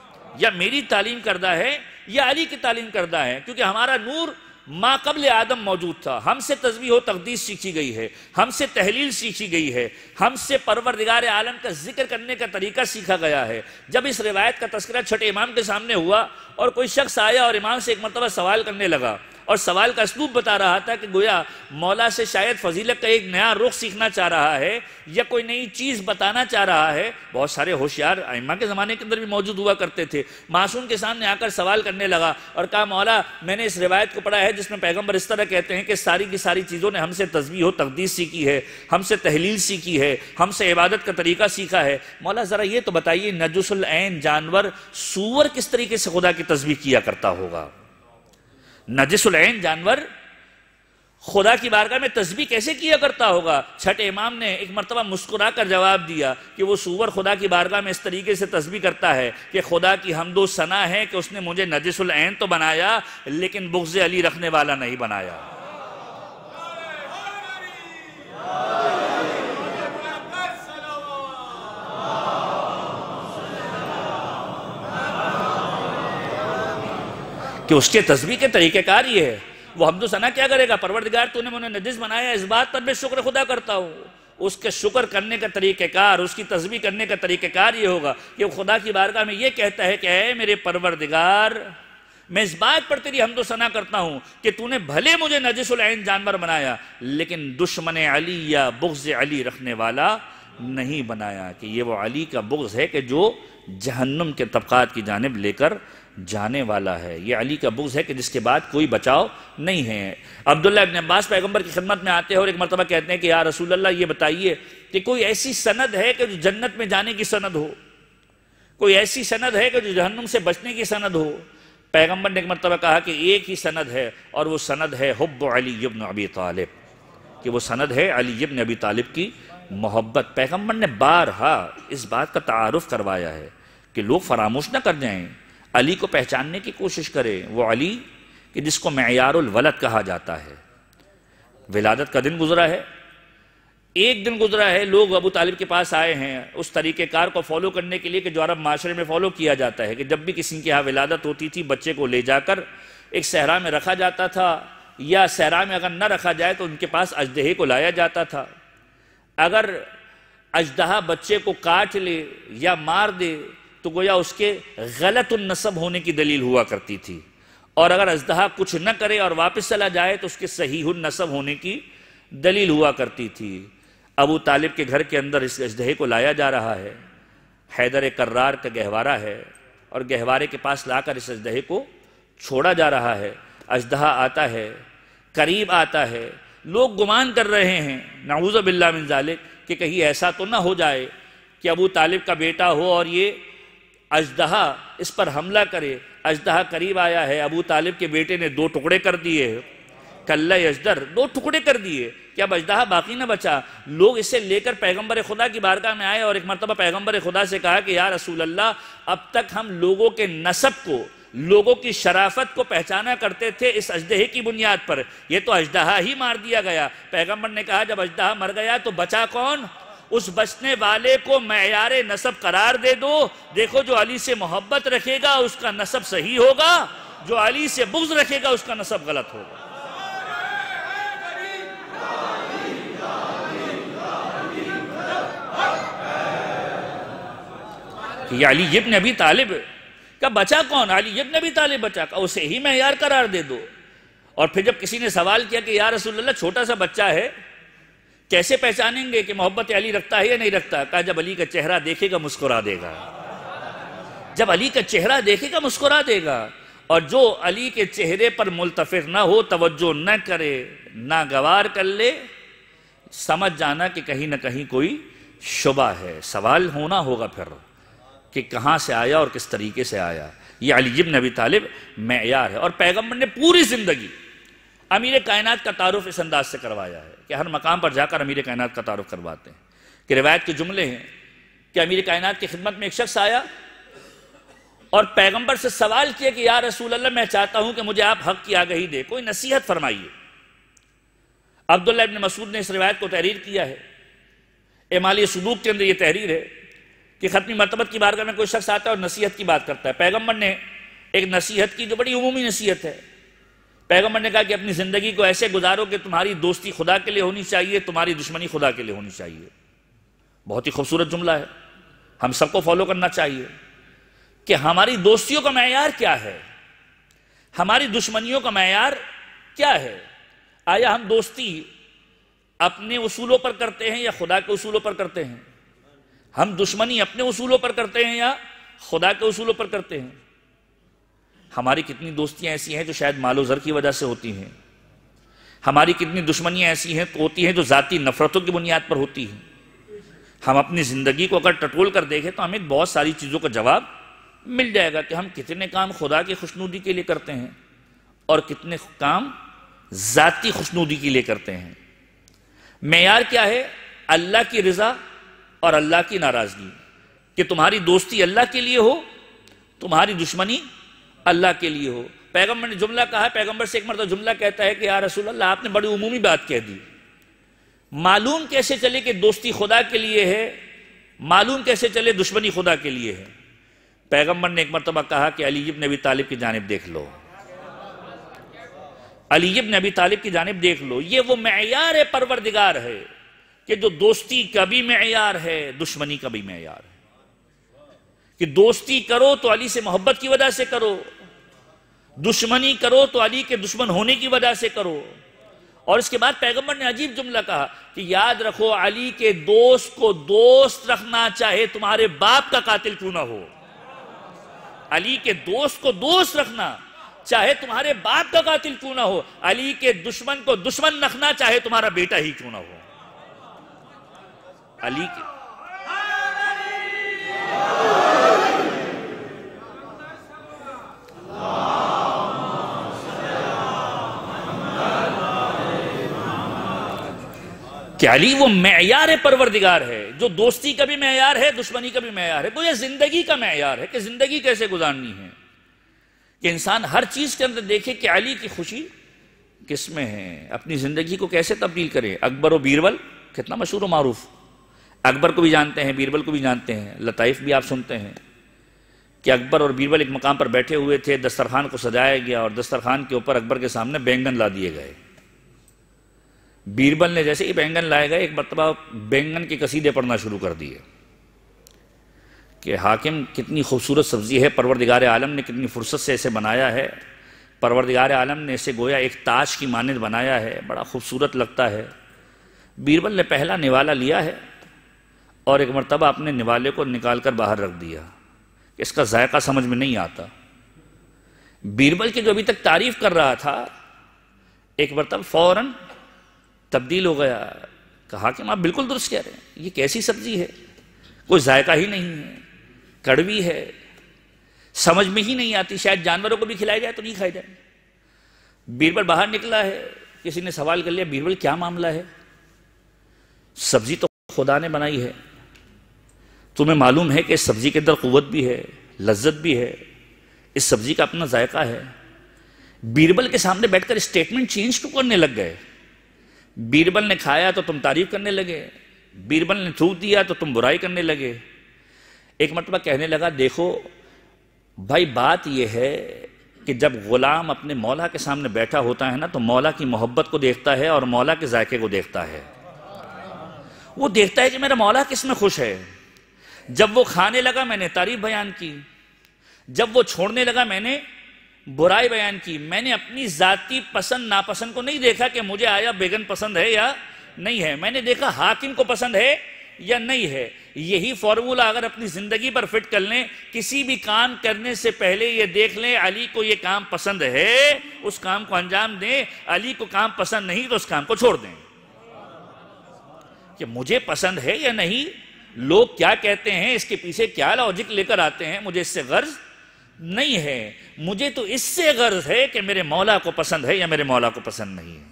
या मेरी तालीम करदा है या अली की तालीम करदा है क्योंकि हमारा नूर माँ कबल आदम मौजूद था हमसे तस्वीर व तकदीस सीखी गई है हमसे तहलील सीखी गई है हमसे परवर परवरदिगार आलम का जिक्र करने का तरीका सीखा गया है जब इस रिवायत का तस्करा छठे इमाम के सामने हुआ और कोई शख्स आया और इमाम से एक मरतबा सवाल करने लगा और सवाल का स्लूप बता रहा था कि गोया मौला से शायद फजीलत का एक नया रुख सीखना चाह रहा है या कोई नई चीज़ बताना चाह रहा है बहुत सारे होशियार आइमा के ज़माने के अंदर भी मौजूद हुआ करते थे मासूम के सामने आकर सवाल करने लगा और कहा मौला मैंने इस रिवायत को पढ़ा है जिसमें पैगम्बर इस तरह कहते हैं कि सारी की सारी चीज़ों ने हमसे तस्वीर हो तकदीस सीखी है हमसे तहलील सीखी है हमसे इबादत का तरीका सीखा है मौला ज़रा ये तो बताइए नजुसुल जानवर सूअर किस तरीके से खुदा की तस्वीर किया करता होगा नजसुलैन जानवर खुदा की बारगाह में तस्बी कैसे किया करता होगा छठ इमाम ने एक मरतबा मुस्कुरा कर जवाब दिया कि वो सूवर खुदा की बारगाह में इस तरीके से तस्बी करता है कि खुदा की हमदो सना है कि उसने मुझे नजिसन तो बनाया लेकिन बुग्ज अली रखने वाला नहीं बनाया कि उसके तस्वीर के तरीक़ेकार ये है वो हमदोसना क्या करेगा परवरदिगार तूने मुझे नजिस बनाया इस बात पर मैं शुक्र खुदा करता हूँ उसके शुक्र करने का तरीक़ेकार उसकी तस्वीर करने का तरीक़ेकार ये होगा कि खुदा की बारगाह में ये कहता है कि है मेरे परवरदिगार मैं इस बात पर तेरी हमदोसना करता हूँ कि तूने भले मुझे नजसुलैन जानवर बनाया लेकिन दुश्मन अली या बुग्ज़ अली रखने वाला नहीं बनाया कि ये वो अली का बुग्ज़ है कि जो जहन्नुम के तबक़ात की जानब लेकर जाने वाला है ये अली का बुज है कि जिसके बाद कोई बचाव नहीं है अब्दुल्ला इबन अब्बास पैगंबर की खिदमत में आते हैं और एक मरतबा कहते हैं कि यार रसूल अल्लाह ये बताइए कि कोई ऐसी सनद है कि जो जन्नत में जाने की सनद हो कोई ऐसी सनद है कि जो जहन्नुम से बचने की सनद हो पैगम्बर ने एक मरतबा कहा कि एक ही सनद है और वह सनद है हब अली इबन अबी तालिब कि वह सनद है अली इबन अबी तालिब की मोहब्बत पैगम्बर ने बारहा इस बात का तारफ़ करवाया है कि लोग फरामोश ना कर जाएं अली को पहचानने की कोशिश करें वो अली कि जिसको मैारलवलद कहा जाता है विलादत का दिन गुजरा है एक दिन गुजरा है लोग अबू तालिब के पास आए हैं उस तरीक़ेकार को फॉलो करने के लिए कि जो अरब माशरे में फॉलो किया जाता है कि जब भी किसी के यहाँ विलादत होती थी बच्चे को ले जाकर एक सहरा में रखा जाता था या सहरा में अगर न रखा जाए तो उनके पास अजदहे को लाया जाता था अगर अजदहा बच्चे को काट ले या मार दे तो गोया उसके गलत नसब होने की दलील हुआ करती थी और अगर अजदहा कुछ न करे और वापस चला जाए तो उसके सही नसब होने की दलील हुआ करती थी अबू तालिब के घर के अंदर इस अजदहे को लाया जा रहा है हैदर कर्रार का गहवारा है और गहवारे के पास लाकर इस अजदहे को छोड़ा जा रहा है अजदहा आता है करीब आता है लोग गुमान कर रहे हैं नाऊज़ बिल्ला मिनजालिक कि कहीं ऐसा तो ना हो जाए कि अबू तालिब का बेटा हो और ये अजदहा इस पर हमला करे अजदहा करीब आया है अबू तालिब के बेटे ने दो टुकड़े कर दिए कल्ला अजदर दो टुकड़े कर दिए कि अब अजदहा बाकी ना बचा लोग इसे लेकर पैगंबर खुदा की बारगाह में आए और एक मरतबा पैगंबर खुदा से कहा कि यार रसूल अल्लाह अब तक हम लोगों के नसब को लोगों की शराफत को पहचाना करते थे इस अजदहे की बुनियाद पर यह तो अजदहा ही मार दिया गया पैगंबर ने कहा जब अजदहा मर गया तो बचा कौन उस बचने वाले को मैार नसब करार दे दो देखो जो अली से मोहब्बत रखेगा उसका नसब सही होगा जो अली से बुग्ज रखेगा उसका नसब गलत होगा कि अली ने भी तालिब का बचा कौन अली ने भी तालिब बचा का उसे ही मैार करार दे दो और फिर जब किसी ने सवाल किया कि यार रसुल्ला छोटा सा बच्चा है कैसे पहचानेंगे कि मोहब्बत अली रखता है या नहीं रखता कहा जब अली का चेहरा देखेगा मुस्कुरा देगा जब अली का चेहरा देखेगा मुस्कुरा देगा और जो अली के चेहरे पर मुलतफिर ना हो तवज्जो न करे ना गवार कर ले समझ जाना कि कहीं ना कहीं कोई शुबा है सवाल होना होगा फिर कि कहाँ से आया और किस तरीके से आया ये अलीब नबी तालिब मैार है और पैगम्बर ने पूरी ज़िंदगी अमीर कायनात का तारुफ इस अंदाज से करवाया है कि हर मकाम पर जाकर अमीर कायनात का तारफ़ करवाते हैं कि रिवायत के जुमले हैं कि अमीर कायनात की खिदमत में एक शख्स आया और पैगम्बर से सवाल किया कि या रसूल अल्लाह मैं चाहता हूं कि मुझे आप हक़ की आगही दे कोई नसीहत फरमाइए अब्दुल्ला इबन मसूद ने इस रिवायत को तहरीर किया है एमाली सदूक के अंदर यह तहरीर है कि ख़त्मी मरतबत की बारगाह में कोई शख्स आता है और नसीहत की बात करता है पैगम्बर ने एक नसीहत की जो बड़ी उमूमी नसीहत है पैगम्बर ने कहा कि अपनी ज़िंदगी को ऐसे गुजारो कि तुम्हारी दोस्ती खुदा के लिए होनी चाहिए तुम्हारी दुश्मनी खुदा के लिए होनी चाहिए बहुत ही खूबसूरत जुमला है हम सबको फॉलो करना चाहिए कि हमारी दोस्तियों का मैार क्या है हमारी दुश्मनियों का मैार क्या है आया हम दोस्ती अपने उसूलों पर करते हैं या खुदा के उसूलों पर करते हैं हम दुश्मनी अपने उसूलों पर करते हैं या खुदा के उसूलों पर करते हैं हमारी कितनी दोस्तियां ऐसी हैं जो शायद मालो ज़र की वजह से होती हैं हमारी कितनी दुश्मनियां ऐसी हैं तो होती हैं जो जाति नफ़रतों की बुनियाद पर होती हैं हम अपनी ज़िंदगी को अगर टटोल कर देखें तो हमें बहुत सारी चीज़ों का जवाब मिल जाएगा कि हम कितने काम खुदा की खुशनुदी के लिए करते हैं और कितने काम जाति खुशनुदी के लिए करते हैं मैार क्या है अल्लाह की रज़ा और अल्लाह की नाराज़गी कि तुम्हारी दोस्ती अल्लाह के लिए हो तुम्हारी दुश्मनी अल्लाह के लिए हो पैगंबर ने जुमला कहा पैगंबर से एक मरतब जुमला कहता है कि यार रसूल अल्लाह आपने बड़ी उमूमी बात कह दी मालूम कैसे चले कि दोस्ती खुदा के लिए है मालूम कैसे चले दुश्मनी खुदा के लिए है पैगंबर ने एक मरतबा कहा कि अलीब नबी तालिब की जानब देख लो अलीब नबी तालिब की जानब देख लो ये वो मैार है परवरदिगार है कि जो दोस्ती का भी मैार है दुश्मनी का भी मैार है कि दोस्ती करो तो अली से मोहब्बत की वजह से करो दुश्मनी करो तो अली के दुश्मन होने की वजह से करो और इसके बाद पैगंबर ने अजीब जुमला कहा कि याद रखो अली के दोस्त को दोस्त रखना चाहे तुम्हारे बाप का कातिल क्यों ना हो अली के दोस्त को दोस्त रखना चाहे तुम्हारे बाप का कातिल क्यों ना हो अली के दुश्मन को दुश्मन रखना चाहे तुम्हारा बेटा ही क्यों ना हो अली के क्या अली वो मैार परवरदिगार है जो दोस्ती का भी मैार है दुश्मनी का भी मैार है तो ये जिंदगी का मैार है कि जिंदगी कैसे गुजारनी है कि इंसान हर चीज के अंदर देखे कि अली की खुशी किस में है अपनी जिंदगी को कैसे तब्दील करे अकबर और बीरबल कितना मशहूर और मारूफ अकबर को भी जानते हैं बीरबल को भी जानते हैं लताइफ भी आप सुनते हैं कि अकबर और बीरबल एक मकाम पर बैठे हुए थे दस्तरखान को सजाया गया और दस्तरखान के ऊपर अकबर के सामने बैंगन ला दिए गए बीरबल ने जैसे ही बैंगन लाए गए एक मरतबा बैंगन के कसीदे पढ़ना शुरू कर दिए कि हाकिम कितनी खूबसूरत सब्ज़ी है परवरदिगार आलम ने कितनी फुर्सत से इसे बनाया है परवरदिगार आलम ने इसे गोया एक ताज की मानद बनाया है बड़ा खूबसूरत लगता है बीरबल ने पहला निवाला लिया है और एक मरतबा अपने निवाले को निकाल कर बाहर रख दिया इसका जायका समझ में नहीं आता बीरबल की जो अभी तक तारीफ कर रहा था एक मरतब फौरन तब्दील हो गया कहा कि आप बिल्कुल दुरुस्त कह रहे हैं ये कैसी सब्जी है कोई जायका ही नहीं है कड़वी है समझ में ही नहीं आती शायद जानवरों को भी खिलाया जाए तो नहीं खाया जाए बीरबल बाहर निकला है किसी ने सवाल कर लिया बीरबल क्या मामला है सब्जी तो खुदा ने बनाई है तुम्हें मालूम है कि इस सब्ज़ी के अंदर क़वत भी है लज्जत भी है इस सब्ज़ी का अपना जायका है बीरबल के सामने बैठकर स्टेटमेंट चेंज क्यों करने लग गए बीरबल ने खाया तो तुम तारीफ करने लगे बीरबल ने थूक दिया तो तुम बुराई करने लगे एक मरतबा कहने लगा देखो भाई बात यह है कि जब ग़ुलाम अपने मौला के सामने बैठा होता है ना तो मौला की मोहब्बत को देखता है और मौला के जायके को देखता है वो देखता है कि मेरा मौला किस में खुश है जब वो खाने लगा मैंने तारीफ बयान की जब वो छोड़ने लगा मैंने बुराई बयान की मैंने अपनी जाति पसंद नापसंद को नहीं देखा कि मुझे आया बेगन पसंद है या नहीं है मैंने देखा हाकिम को पसंद है या नहीं है यही फॉर्मूला अगर अपनी ज़िंदगी पर फिट कर लें किसी भी काम करने से पहले ये देख लें अली को ये काम पसंद है उस काम को अंजाम दें अली को काम पसंद नहीं तो उस काम को छोड़ दें कि मुझे पसंद है या नहीं लोग क्या कहते हैं इसके पीछे क्या लॉजिक लेकर आते हैं मुझे इससे गर्ज नहीं है मुझे तो इससे गर्ज है कि मेरे मौला को पसंद है या मेरे मौला को पसंद नहीं है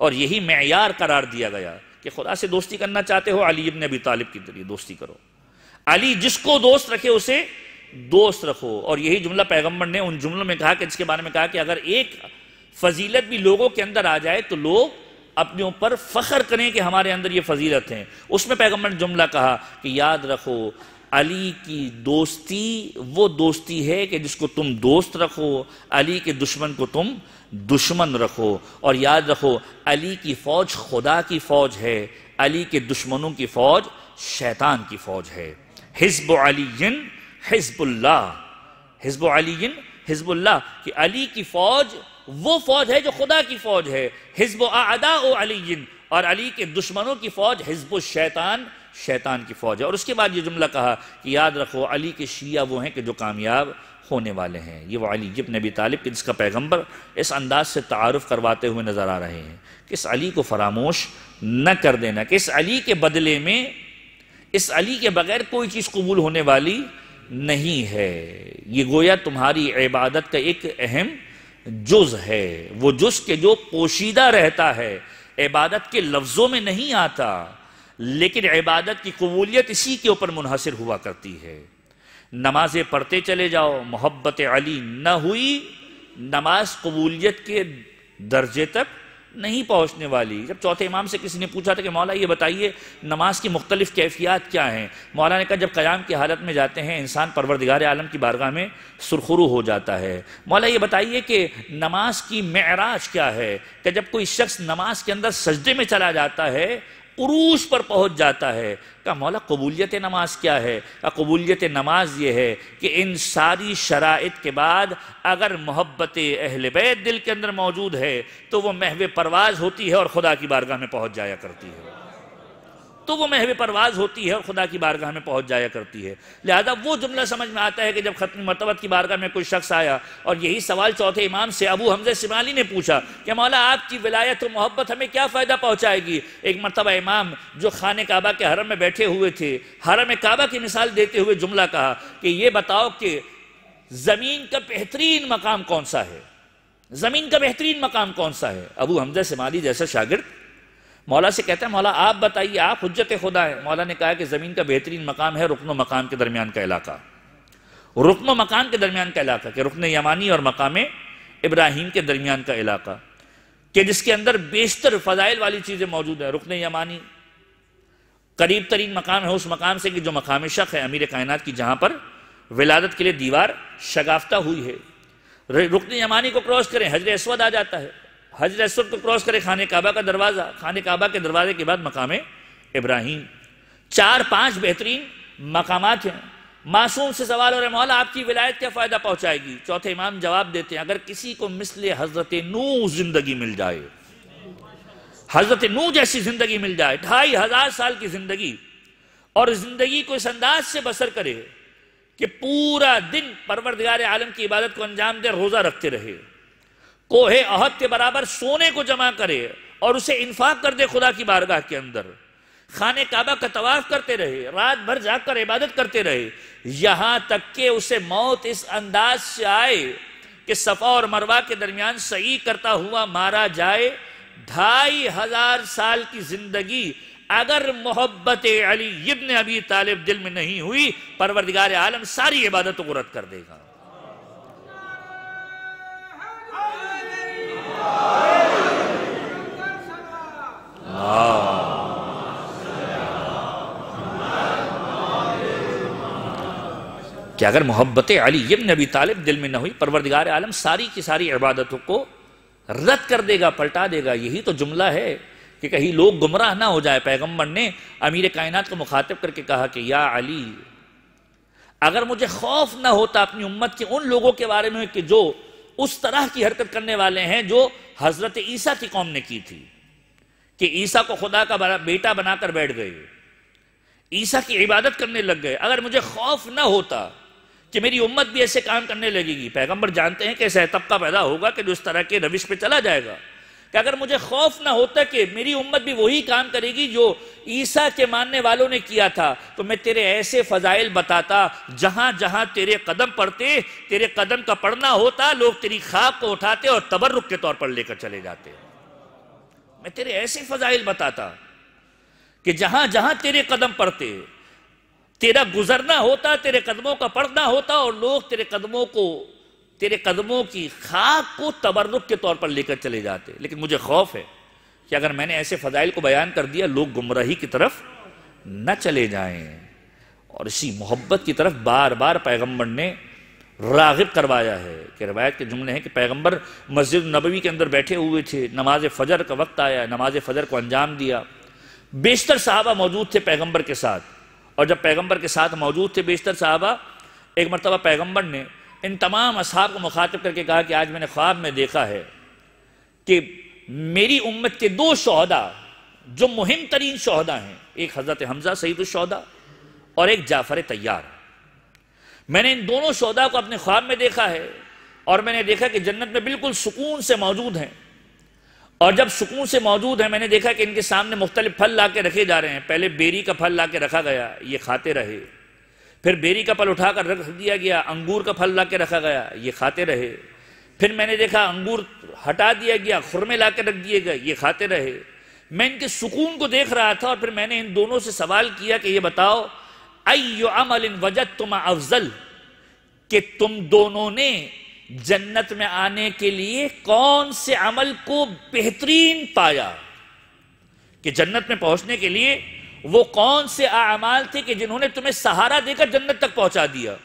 और यही मैार करार दिया गया कि खुदा से दोस्ती करना चाहते हो अली इब्न अभी तालिब के जरिए दोस्ती करो अली जिसको दोस्त रखे उसे दोस्त रखो और यही जुमला पैगम्बर ने उन जुमलों में कहा कि जिसके बारे में कहा कि अगर एक फजीलत भी लोगों के अंदर आ जाए तो लोग अपने ऊपर फ़ख्र करें कि हमारे अंदर ये फजीलत है उसमें पैगम्बर जुमला कहा कि याद रखो अली की दोस्ती वो दोस्ती है कि जिसको तुम दोस्त रखो अली के दुश्मन को तुम दुश्मन रखो और याद रखो अली की फ़ौज खुदा की फ़ौज है अली के दुश्मनों की फ़ौज शैतान की फ़ौज है हिजब अलीन हिजबुल्ला हिजब अलीन हिजबुल्ला कि अली की फ़ौज वो फौज है जो खुदा की फौज है हिजब आदा अली और अली के दुश्मनों की फौज हिजब शैतान शैतान की फौज है और उसके बाद ये जुमला कहा कि याद रखो अली के शिया वो हैं कि जो कामयाब होने वाले हैं ये वो अली जब नबी तालिब के जिसका पैगम्बर इस अंदाज से तारफ़ करवाते हुए नज़र आ रहे हैं कि इस अली को फरामोश न कर देना कि इस अली के बदले में इस अली के बगैर कोई चीज़ कबूल होने वाली नहीं है ये गोया तुम्हारी इबादत का एक अहम जुज है वो जुज के जो पोशीदा रहता है इबादत के लफ्ज़ों में नहीं आता लेकिन इबादत की कबूलियत इसी के ऊपर मुनहसर हुआ करती है नमाजें पढ़ते चले जाओ मोहब्बत अली न हुई नमाज कबूलियत के दर्जे तक नहीं पहुंचने वाली जब चौथे इमाम से किसी ने पूछा था कि मौला ये बताइए नमाज की मुख्तलिफ कैफियात क्या हैं मौला ने कहा जब क़याम की हालत में जाते हैं इंसान परवरदिगार आलम की बारगाह में सुरखुरू हो जाता है मौला ये बताइए कि नमाज की मराज क्या है कि जब कोई शख्स नमाज के अंदर सजदे में चला जाता है उरूज पर पहुंच जाता है का मौला कबूलियत नमाज क्या है कबूलियत नमाज ये है कि इन सारी शराइत के बाद अगर मोहब्बत अहल बैत दिल के अंदर मौजूद है तो वह महव परवाज होती है और खुदा की बारगाह में पहुंच जाया करती है तो वो महव परवाज होती है और खुदा की बारगाह में पहुंच जाया करती है लिहाजा वो जुमला समझ में आता है कि जब खत्म मरतबत की बारगाह में कोई शख्स आया और यही सवाल चौथे इमाम से अबू हमजा सिमाली ने पूछा कि मौला आपकी विलायत और मोहब्बत हमें क्या फ़ायदा पहुँचाएगी एक मरतबा इमाम जो खान काबा के हरम में बैठे हुए थे हरम काबा की मिसाल देते हुए जुमला कहा कि ये बताओ कि ज़मीन का बेहतरीन मकाम कौन सा है ज़मीन का बेहतरीन मकाम कौन सा है अबू हमजा सिमाली जैसा शागिर्द मौला से कहता है मौला आप बताइए आप हजरत खुदा है मौला ने कहा कि ज़मीन का बेहतरीन मकाम है रुकन मकाम के दरमियान का इलाका रुकन मकान के दरमियान का इलाका कि रुकन यमानी और मकाम इब्राहिम के दरमियान का इलाका कि जिसके अंदर बेशतर फ़जाइल वाली चीज़ें मौजूद हैं रुकन यमानी करीब तरीन मकाम है उस मकाम से कि जो मकाम शक है अमीर कायनात की जहाँ पर विलादत के लिए दीवार शगाफ्ता हुई है रुकन यमानी को क्रॉस करें हजर इसवद आ जाता है हजर असद को क्रॉस करे खाने काबा का दरवाज़ा खाने काबा के दरवाजे के बाद मकाम इब्राहिम चार पांच बेहतरीन मकाम हैं मासूम से सवाल हो रहा मौला आपकी विलायत क्या फ़ायदा पहुँचाएगी चौथे इमाम जवाब देते हैं अगर किसी को मिसल हज़रत नू जिंदगी मिल जाए हज़रत नू जैसी ज़िंदगी मिल जाए ढाई हज़ार साल की ज़िंदगी और ज़िंदगी को इस अंदाज से बसर करे कि पूरा दिन परवरदगार आलम की इबादत को अंजाम दे रोज़ा रखते रहे कोहे अहद के बराबर सोने को जमा करे और उसे इन्फाक कर दे खुदा की बारगाह के अंदर खाने काबा का तवाफ करते रहे रात भर जाकर इबादत करते रहे यहां तक के उसे मौत इस अंदाज से आए कि सफा और मरवा के दरमियान सही करता हुआ मारा जाए ढाई हजार साल की जिंदगी अगर मोहब्बत अली इब्न अबी तालिब दिल में नहीं हुई परवरदिगार आलम सारी इबादतों को रद्द कर देगा कि अगर मोहब्बत अली यब नबी तालिब दिल में न हुई परवरदिगार आलम सारी की सारी इबादतों को रद्द कर देगा पलटा देगा यही तो जुमला है कि कहीं लोग गुमराह ना हो जाए पैगम्बर ने अमीर कायनात को मुखातिब करके कहा कि या अली अगर मुझे खौफ ना होता अपनी उम्मत के उन लोगों के बारे में कि जो उस तरह की हरकत करने वाले हैं जो हजरत ईसा की कौम ने की थी कि ईसा को खुदा का बेटा बनाकर बैठ गए ईसा की इबादत करने लग गए अगर मुझे खौफ ना होता कि मेरी उम्मत भी ऐसे काम करने लगेगी पैगंबर जानते हैं कि ऐसा तबका पैदा होगा कि जो इस तरह के रविश पे चला जाएगा कि अगर मुझे खौफ ना होता कि मेरी उम्मत भी वही काम करेगी जो ईसा के मानने वालों ने किया था तो मैं तेरे ऐसे फजाइल बताता जहां जहां तेरे कदम पड़ते तेरे कदम का पड़ना होता लोग तेरी खाब को उठाते और तबर्रुक के तौर पर लेकर चले जाते मैं तेरे ऐसे फजाइल बताता कि जहां जहां तेरे कदम पड़ते तेरा गुजरना होता तेरे कदमों का पड़ना होता और लोग तेरे कदमों को तेरे कदमों की खाक को तबर्रुक के तौर पर लेकर चले जाते लेकिन मुझे खौफ है कि अगर मैंने ऐसे फजाइल को बयान कर दिया लोग गुमराही की तरफ न चले जाएं और इसी मोहब्बत की तरफ बार बार पैगंबर ने रागिब करवाया है कि रवायत के जुमले हैं कि पैगंबर मस्जिद नबवी के अंदर बैठे हुए थे नमाज फजर का वक्त आया नमाज फजर को अंजाम दिया बेशतर साहबा मौजूद थे पैगंबर के साथ और जब पैगम्बर के साथ मौजूद थे बेशतर साहबा एक मरतबा पैगम्बर ने इन तमाम असहाब को मुखातब करके कहा कि आज मैंने ख्वाब में देखा है कि मेरी उम्मत के दो शहदा जो मुहिम तरीन शहदा हैं एक हज़रत हमजा सईदुलशहदा और एक जाफ़र तैयार मैंने इन दोनों शहदा को अपने ख्वाब में देखा है और मैंने देखा कि जन्नत में बिल्कुल सुकून से मौजूद हैं और जब सुकून से मौजूद है मैंने देखा कि इनके सामने मुख्तलिफ फल ला के रखे जा रहे हैं पहले बेरी का फल ला के रखा गया ये खाते रहे फिर बेरी का फल उठा कर रख दिया गया अंगूर का फल ला के रखा गया ये खाते रहे फिर मैंने देखा अंगूर हटा दिया गया खुरमे ला के रख दिए गए ये खाते रहे मैं इनके सुकून को देख रहा था और फिर मैंने इन दोनों से सवाल किया कि ये बताओ अयो अमल इन वजह तुम अफजल कि तुम दोनों ने जन्नत में आने के लिए कौन से अमल को बेहतरीन पाया कि जन्नत में पहुंचने के लिए वो कौन से अमाल थे कि जिन्होंने तुम्हें सहारा देकर जन्नत तक पहुंचा दिया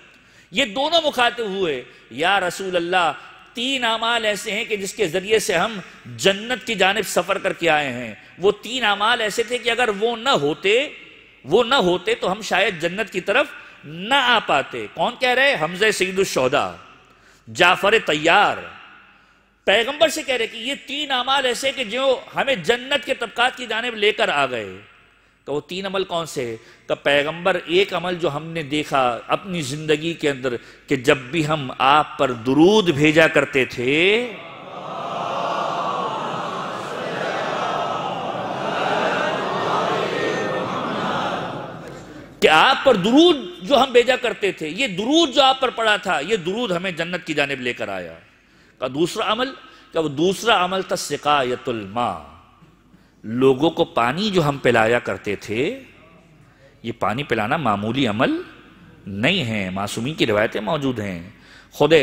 ये दोनों मुखातिब हुए या रसूल अल्लाह तीन अमाल ऐसे हैं कि जिसके ज़रिए से हम जन्नत की जानब सफ़र करके आए हैं वो तीन अमाल ऐसे थे कि अगर वो ना होते वो न होते तो हम शायद जन्नत की तरफ न आ पाते कौन कह रहे हमजे सईदुलशौदा जाफर तैयार पैगंबर से कह रहे कि ये तीन अमाल ऐसे कि जो हमें जन्नत के तबकात की जानब लेकर आ गए तो वो तीन अमल कौन से तो पैगंबर एक अमल जो हमने देखा अपनी जिंदगी के अंदर कि जब भी हम आप पर दुरूद भेजा करते थे कि आप पर दुरूद जो हम भेजा करते थे ये दुरूद जो आप पर पड़ा था ये दुरूद हमें जन्नत की जानब लेकर आया का दूसरा अमल क्या वो दूसरा अमल था शिकायतुलमा लोगों को पानी जो हम पिलाया करते थे ये पानी पिलाना मामूली अमल नहीं है मासूमी की रिवायतें मौजूद हैं खुद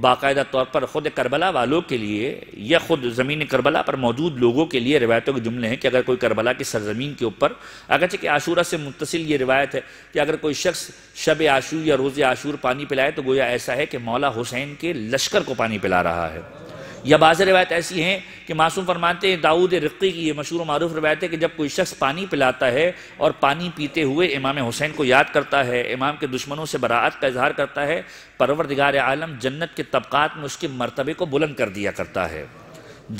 बाकायदा तौर पर ख़ुद करबला वालों के लिए या ख़ुद ज़मीन करबला पर मौजूद लोगों के लिए रिवायतों के जुमले हैं कि अगर कोई करबला की सरजमीन के ऊपर अगरचे कि आशूरा से मुतसिल ये रिवायत है कि अगर कोई शख्स शब आशूर या रोज़ आशूर पानी पिलाए तो गोया ऐसा है कि मौला हुसैन के लश्कर को पानी पिला रहा है या बाज़ रवायत ऐसी हैं कि मासूम फरमाते हैं दाऊद रक्की की ये मशहूर मरूफ रवायत है कि जब कोई शख्स पानी पिलाता है और पानी पीते हुए इमाम हुसैन को याद करता है इमाम के दुश्मनों से बरात का इजहार करता है परवरदिगार आलम जन्नत के तबक़ात में उसके मरतबे को बुलंद कर दिया करता है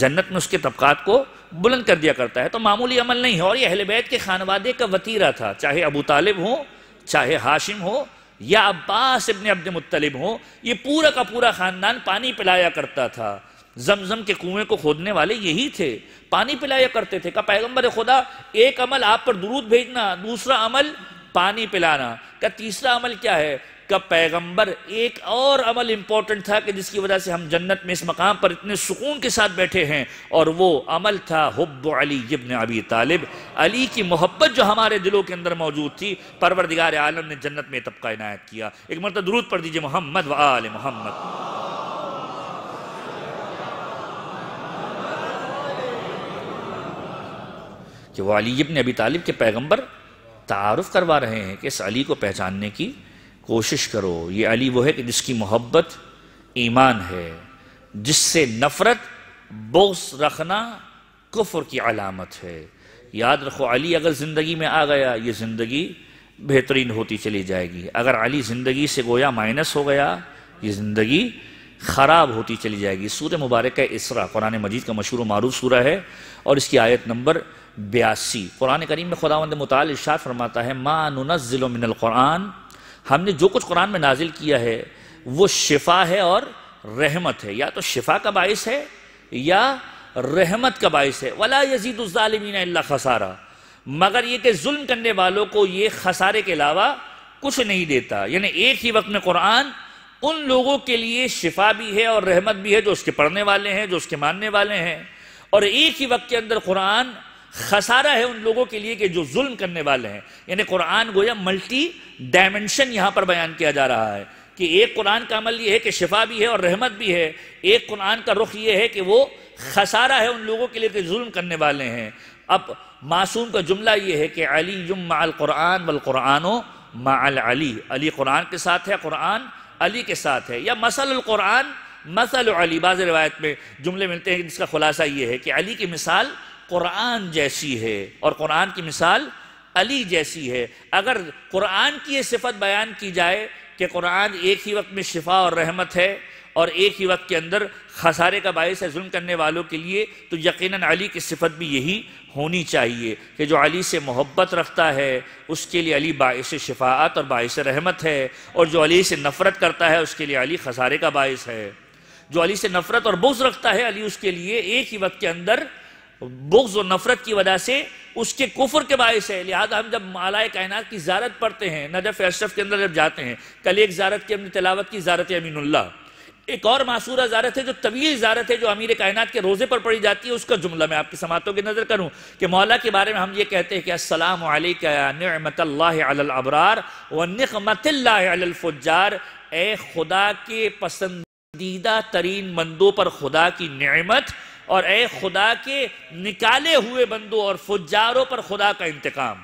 जन्नत में उसके तबक़ात को बुलंद कर दिया करता है तो मामूली अमल नहीं है और यह अहल बैत के खानवादे का वतीरा था चाहे अबू तालिब हो चाहे हाशिम हो या अब्बास इबन अब्द मुतलिब हो ये पूरा का पूरा ख़ानदान पानी पिलाया करता था जमजम के कुएं को खोदने वाले यही थे पानी पिलाया करते थे का पैगंबर खुदा एक अमल आप पर दुरूद भेजना दूसरा अमल पानी पिलाना का तीसरा अमल क्या है का पैगंबर एक और अमल इम्पॉर्टेंट था कि जिसकी वजह से हम जन्नत में इस मकाम पर इतने सुकून के साथ बैठे हैं और वो अमल था हब्ब अली इब्न अबी तालिब अली की मोहब्बत जो हमारे दिलों के अंदर मौजूद थी परवरदिगार आलम ने जन्नत में तबका इनायत किया एक मरतब दरूद पढ़ दीजिए मोहम्मद व आल मोहम्मद कि वो अली इबन अबी तालिब के पैगम्बर तारफ़ करवा रहे हैं कि इस अली को पहचानने की कोशिश करो ये अली वो है कि जिसकी मोहब्बत ईमान है जिससे नफ़रत बोस रखना कुफर की अलामत है याद रखो अली अगर ज़िंदगी में आ गया ये ज़िंदगी बेहतरीन होती चली जाएगी अगर अली ज़िंदगी से गोया माइनस हो गया ये ज़िंदगी ख़राब होती चली जाएगी सूर्य मुबारक इसरा कुरान मजीद का मशहूर मारूफ सूरा है और इसकी आयत नंबर बयासी कुरान करीम में खुदा मताल इशार फरमाता है माँ ज़िलो मिनल क़ुरान हमने जो कुछ कुरान में नाजिल किया है वो शिफा है और रहमत है या तो शिफा का बायस है या रहमत का बायस है वला यजीदालमीन अल्ला खसारा मगर ये कि जुल्म करने वालों को ये खसारे के अलावा कुछ नहीं देता यानी एक ही वक्त में कुरान उन लोगों के लिए शिफा भी है और रहमत भी है जो उसके पढ़ने वाले हैं जो उसके मानने वाले हैं और एक ही वक्त के अंदर कुरान खसारा है उन लोगों के लिए कि जो जुल्म करने वाले हैं यानी कुरान गोया मल्टी डायमेंशन यहाँ पर बयान किया जा रहा है कि एक कुरान का अमल यह है कि शिफा भी है और रहमत भी है एक कुरान का रुख ये है कि वो खसारा है उन लोगों के लिए कि जुल्म करने वाले हैं अब मासूम का जुमला ये है कि अली युम माल कुरान बल कुरानो माल अली अली कुरान के साथ है कुरान अली के साथ है या मसल कुरान मसल अली बाज़ रवायत में जुमले मिलते हैं जिसका खुलासा यह है कि अली की मिसाल कुरान जैसी है और कुरान की मिसाल अली जैसी है अगर कुरान की ये सिफत बयान की जाए कि कुरान एक ही वक्त में शिफा और रहमत है और एक ही वक्त के अंदर खसारे का बायस है जुल्म करने वालों के लिए तो यकीनन अली की सिफत भी यही होनी चाहिए कि जो अली से मोहब्बत रखता है उसके लिए अली बायस शिफात और बायस रहमत है और जो अली से नफ़रत करता है उसके लिए अली खसारे का बायस है जो अली से नफ़रत और बुज रखता है अली उसके लिए एक ही वक्त के अंदर बुग्ज और नफरत की वजह से उसके कुफर के बायस है लिहाजा हम जब मालाए कायनात की जारत पढ़ते हैं नजफ अशरफ के अंदर जब जाते हैं कल एक जारत की तलावत की जारत अमीनुल्ला एक और मासूरा जारत है जो तवील जारत है जो अमीर कायनात के रोज़े पर पड़ी जाती है उसका जुमला मैं आपकी समातों की नज़र करूं कि मौला के बारे में हम ये कहते हैं कि असलम अबरार नमतल्लाफार ए खुदा के पसंदीदा तरीन मंदों पर खुदा की नमत और ए खुदा के निकाले हुए बंदों और फुजारों पर खुदा का इंतकाम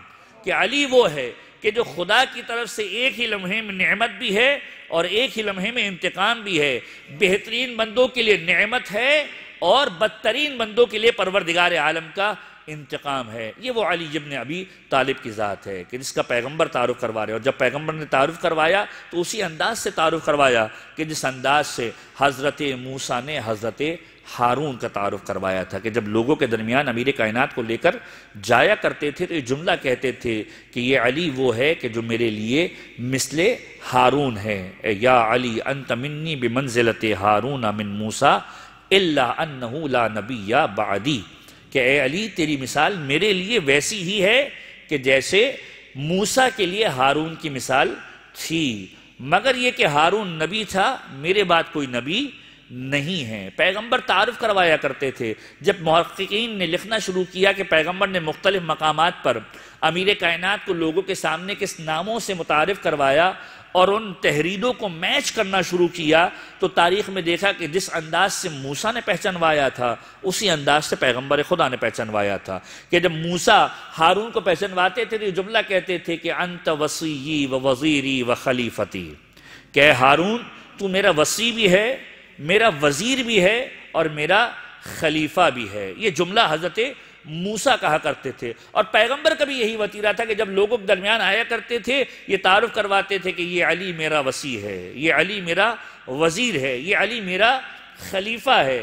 कि अली वो है कि जो खुदा की तरफ से एक ही लम्हे में नमत भी है और एक ही लम्हे में इंतकाम भी है बेहतरीन बंदों के लिए नमत है और बदतरीन बंदों के लिए परवरदिगार आलम का इंतकाम है ये वो अली जब ने अभी तालिब की ज़ात है कि जिसका पैगम्बर तारुफ करवा रहे और जब पैगम्बर ने तारुफ करवाया तो उसी अंदाज से तारुफ करवाया कि जिस अंदाज से हज़रत मूसा ने हज़रत हारून का तारफ़ करवाया था कि जब लोगों के दरमियान अमीर कायनात को लेकर जाया करते थे तो ये जुमला कहते थे कि ये अली वो है कि जो मेरे लिए मिसले हारून है या अली अंत मिन्नी मंजिलत हारून अमिन मूसा इल्ला ला नबी या बादी कि ए अली तेरी मिसाल मेरे लिए वैसी ही है कि जैसे मूसा के लिए हारून की मिसाल थी मगर ये कि हारून नबी था मेरे बाद कोई नबी नहीं है पैगंबर तारफ करवाया करते थे जब महक्कीन ने लिखना शुरू किया कि पैगंबर ने मुख्तलिफ मकाम पर अमीर कायनात को लोगों के सामने किस नामों से मुतारफ़ करवाया और उन तहरीरों को मैच करना शुरू किया तो तारीख में देखा कि जिस अंदाज से मूसा ने पहचानवाया था उसी अंदाज से पैगंबर खुदा ने पहचानवाया था कि जब मूसा हारून को पहचानवाते थे तो जुमला कहते थे कि अंत वसी व वजीरी व खलीफती कह हारून तू मेरा वसी भी है मेरा वजीर भी है और मेरा खलीफा भी है ये जुमला हजरत मूसा कहा करते थे और पैगंबर का भी यही वतीरा था कि जब लोगों के दरमियान आया करते थे ये तारुफ करवाते थे कि ये अली मेरा वसी है ये अली मेरा वजीर है ये अली मेरा खलीफा है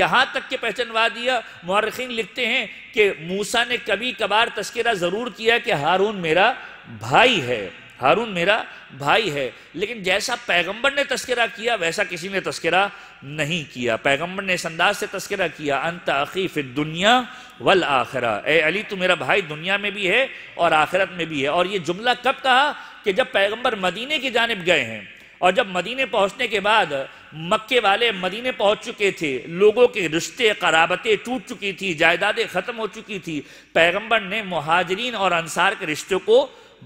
यहाँ तक के पहचानवा दिया मर्रखीन लिखते हैं कि मूसा ने कभी कभार तस्करा ज़रूर किया कि हारून मेरा भाई है हारून मेरा भाई है लेकिन जैसा पैगंबर ने तस्करा किया वैसा किसी ने तस्करा नहीं किया पैगंबर ने इस अंदाज से तस्करा किया अंत फिर दुनिया वल आखरा ए अली तू मेरा भाई दुनिया में भी है और आखिरत में भी है और ये जुमला कब कहा कि जब पैगंबर मदीने की जानब गए हैं और जब मदीने पहुंचने के बाद मक्के वाले मदीने पहुंच चुके थे लोगों के रिश्ते कराबतें टूट चुकी थी जायदादें ख़त्म हो चुकी थी पैगंबर ने महाजरीन और अंसार के रिश्तों को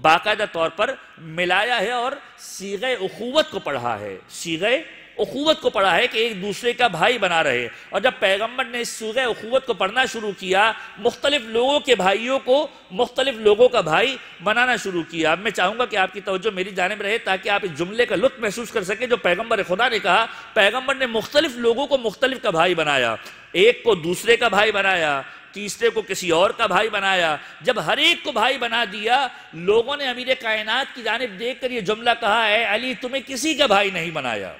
बाकायदा तौर पर मिलाया है और सीगे अखूवत को पढ़ा है सीगे अखूवत को पढ़ा है कि एक दूसरे का भाई बना रहे और जब पैगंबर ने सीगे अखूवत को पढ़ना शुरू किया मुख्तलिफ लोगों के भाइयों को मुख्तलिफ लोगों का भाई बनाना शुरू किया अब मैं चाहूँगा कि आपकी तवज्जो मेरी जानब रहे ताकि आप इस जुमले का लुत्फ महसूस कर सकें जो पैगम्बर खुदा ने कहा पैगम्बर ने मुख्तलिफ लोगों को मुख्तलिफ का भाई बनाया एक को दूसरे का भाई बनाया तीसरे को किसी और का भाई बनाया जब हर एक को भाई बना दिया लोगों ने अमीर कायनात की जानब देख कर यह जुमला कहा है अली तुम्हें किसी का भाई नहीं बनाया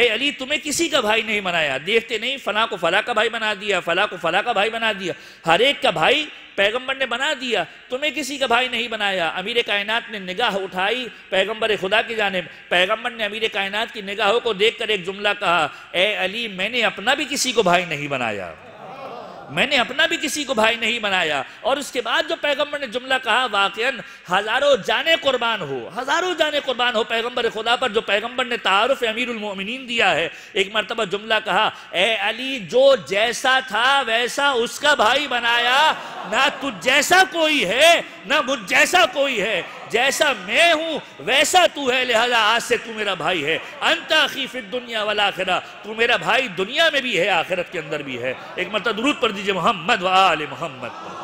ए अली तुम्हें किसी का भाई नहीं बनाया देखते नहीं फला को फला का भाई बना दिया फला को फला का भाई बना दिया हर एक का भाई पैगंबर ने बना दिया तुम्हें किसी का भाई नहीं बनाया अमीर कायनात ने निगाह उठाई पैगंबर खुदा की जानब पैगंबर ने अमीर कायनात की निगाहों को देख कर एक जुमला कहा ए अली मैंने अपना भी किसी को भाई नहीं बनाया मैंने अपना भी किसी को भाई नहीं बनाया और उसके बाद जो पैगंबर ने जुमला कहा वाकयन हजारों जाने कुर्बान हो हजारों जाने कुर्बान हो पैगंबर खुदा पर जो पैगंबर ने तारफ अमीरमिन दिया है एक मरतबा जुमला कहा ए अली जो जैसा था वैसा उसका भाई बनाया ना तुझ जैसा कोई है ना मुझ जैसा कोई है जैसा मैं हूँ वैसा तू है लिहाजा आज से तू मेरा भाई है अंताखी फिर दुनिया वाला आखिरा तू मेरा भाई दुनिया में भी है आखिरत के अंदर भी है एक मतलब दुरूद पर दीजिए मोहम्मद वाल मोहम्मद पर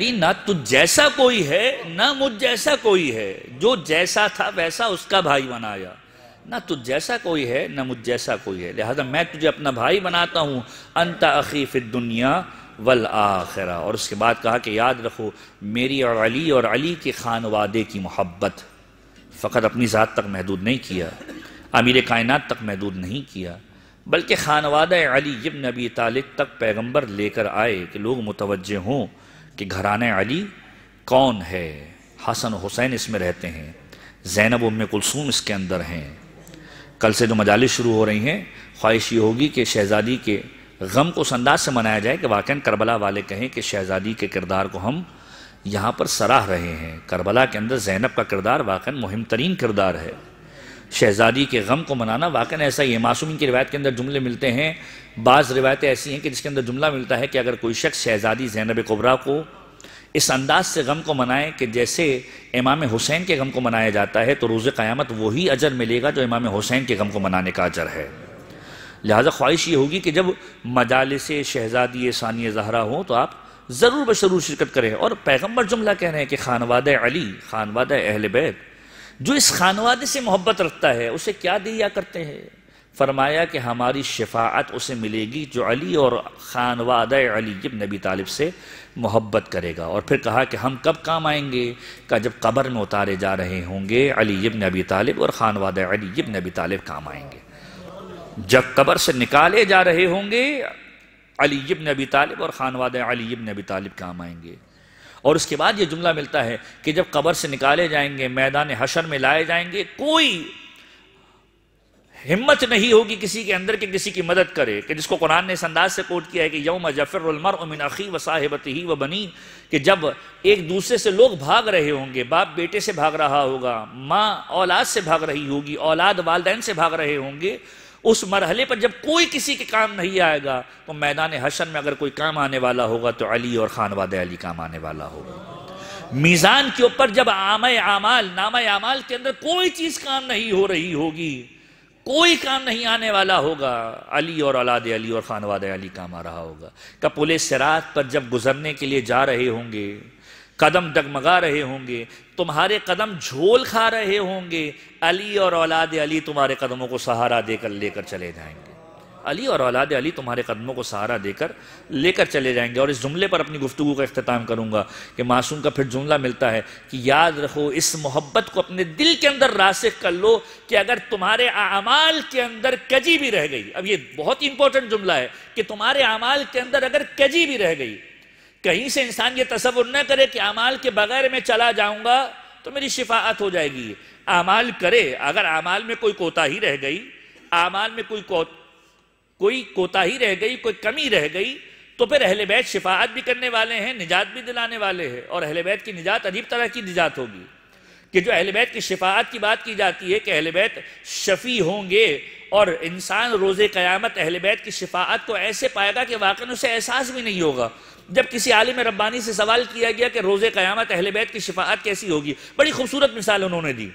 अली ना तुझ जैसा कोई है ना मुझ जैसा कोई है जो जैसा था वैसा उसका भाई बनाया ना तुझ जैसा कोई है ना मुझ जैसा कोई है लिहाजा मैं तुझे अपना भाई बनाता हूँ अंत अखीफ दुनिया वल आखरा और उसके बाद कहा कि याद रखो मेरी और अली और अली के खान वादे की मोहब्बत फ़कत अपनी ज़ात तक महदूद नहीं किया अमीर कायनात तक महदूद नहीं किया बल्कि खानवादा अली इब नबी तालिब तक पैगंबर लेकर आए कि लोग मुतवजह हों कि घरान अली कौन है हसन हुसैन इसमें रहते हैं जैनब उम कुलसूम इसके अंदर हैं कल से जो मजालिस शुरू हो रही हैं ख्वाहिश ये होगी कि शहज़ादी के गम को उस अंदाज से मनाया जाए कि वाकई करबला वाले कहें कि शहज़ादी के किरदार को हम यहाँ पर सराह रहे हैं करबला के अंदर जैनब का किरदार वाकन मुहिम तरीन किरदार है शहजादी के गम को मनाना वाक़ ऐसा ही है मासूमिन की रिवायत के अंदर जुमले मिलते हैं बाज़ रिवायतें ऐसी हैं कि जिसके अंदर जुमला मिलता है कि अगर कोई शख्स शहजादी जैनब कुबरा को इस अंदाज से गम को मनाएं कि जैसे इमाम हुसैन के गम को मनाया जाता है तो रोज़ क़्यामत वही अजर मिलेगा जो इमाम हुसैन के गम को मनाने का अजर है लिहाजा ख्वाहिश ये होगी कि जब मजालस शहजादी सानिय जहरा हो तो आप ज़रूर बशरूर शिरकत करें और पैगम्बर जुमला कह रहे हैं कि खानवाद अली खानवाद अहल बैत जो इस खानवादे से मोहब्बत रखता है उसे क्या दिया करते हैं फरमाया कि हमारी शफात उसे मिलेगी जो अली और खानवाद अली जब नबी तालिब से मोहब्बत करेगा और फिर कहा कि हम कब काम आएंगे का जब क़बर में उतारे जा रहे होंगे अली जब नबी तालिब और खानवाद अली इब्न नबी तालिब काम आएंगे जब क़बर से निकाले जा रहे होंगे अली इब्न नबी तालिब और खानवाद अली इब्न नबी तालिब काम आएंगे और उसके बाद ये जुमला मिलता है कि जब कबर से निकाले जाएंगे मैदान हशर में लाए जाएंगे कोई हिम्मत नहीं होगी किसी के अंदर के किसी की मदद करे कि जिसको कुरान ने इस अंदाज से कोट किया है कि यौम जफरमर उमिन अखी व साहिबती ही व बनी कि जब एक दूसरे से लोग भाग रहे होंगे बाप बेटे से भाग रहा होगा माँ औलाद से भाग रही होगी औलाद वालदेन से भाग रहे होंगे उस मरहले पर जब कोई किसी के काम नहीं आएगा तो मैदान हशन में अगर कोई काम आने वाला होगा तो अली और खान वाद अली काम आने वाला होगा मीज़ान के ऊपर जब आम आमाल नाम आमाल के अंदर कोई चीज़ काम नहीं हो रही होगी कोई काम नहीं आने वाला होगा अली और अलाद अली और खानवाद अली काम आ रहा होगा का पुलिस सरात पर जब गुजरने के लिए जा रहे होंगे कदम डगमगा रहे होंगे तुम्हारे कदम झोल खा रहे होंगे अली और औलाद अली तुम्हारे कदमों को सहारा देकर लेकर चले जाएंगे अली और औलाद अली तुम्हारे कदमों को सहारा देकर लेकर चले जाएंगे और इस जुमले पर अपनी गुफ्तु का अख्ताम करूँगा कि मासूम का फिर जुमला मिलता है कि याद रखो इस मोहब्बत को अपने दिल के अंदर रासिक कर लो कि अगर तुम्हारे अमाल के अंदर कजी भी रह गई अब ये बहुत ही इंपॉर्टेंट जुमला है कि तुम्हारे अमाल के अंदर अगर कजी भी रह गई कहीं से इंसान ये तस्वुर न करे कि अमाल के बगैर मैं चला जाऊंगा तो मेरी शिफात हो जाएगी अमाल करे अगर अमाल में कोई कोताही रह गई अमाल में कोई को, कोई कोताही रह गई कोई कमी रह गई तो फिर अहल बैत शिफात भी करने वाले हैं निजात भी दिलाने वाले हैं और अहल बैत की निजात अजीब तरह की निजात होगी कि जो अहल बैत की शिफात की बात की जाती है कि अहल बैत शफी होंगे और इंसान रोज़ क़यामत अहल बैत की शिफात को ऐसे पाएगा कि वाकई उसे एहसास भी नहीं होगा जब किसी आलिम रब्बानी से सवाल किया गया कि रोज़े क़यामत अहल बैत की शिफात कैसी होगी बड़ी खूबसूरत मिसाल उन्होंने दी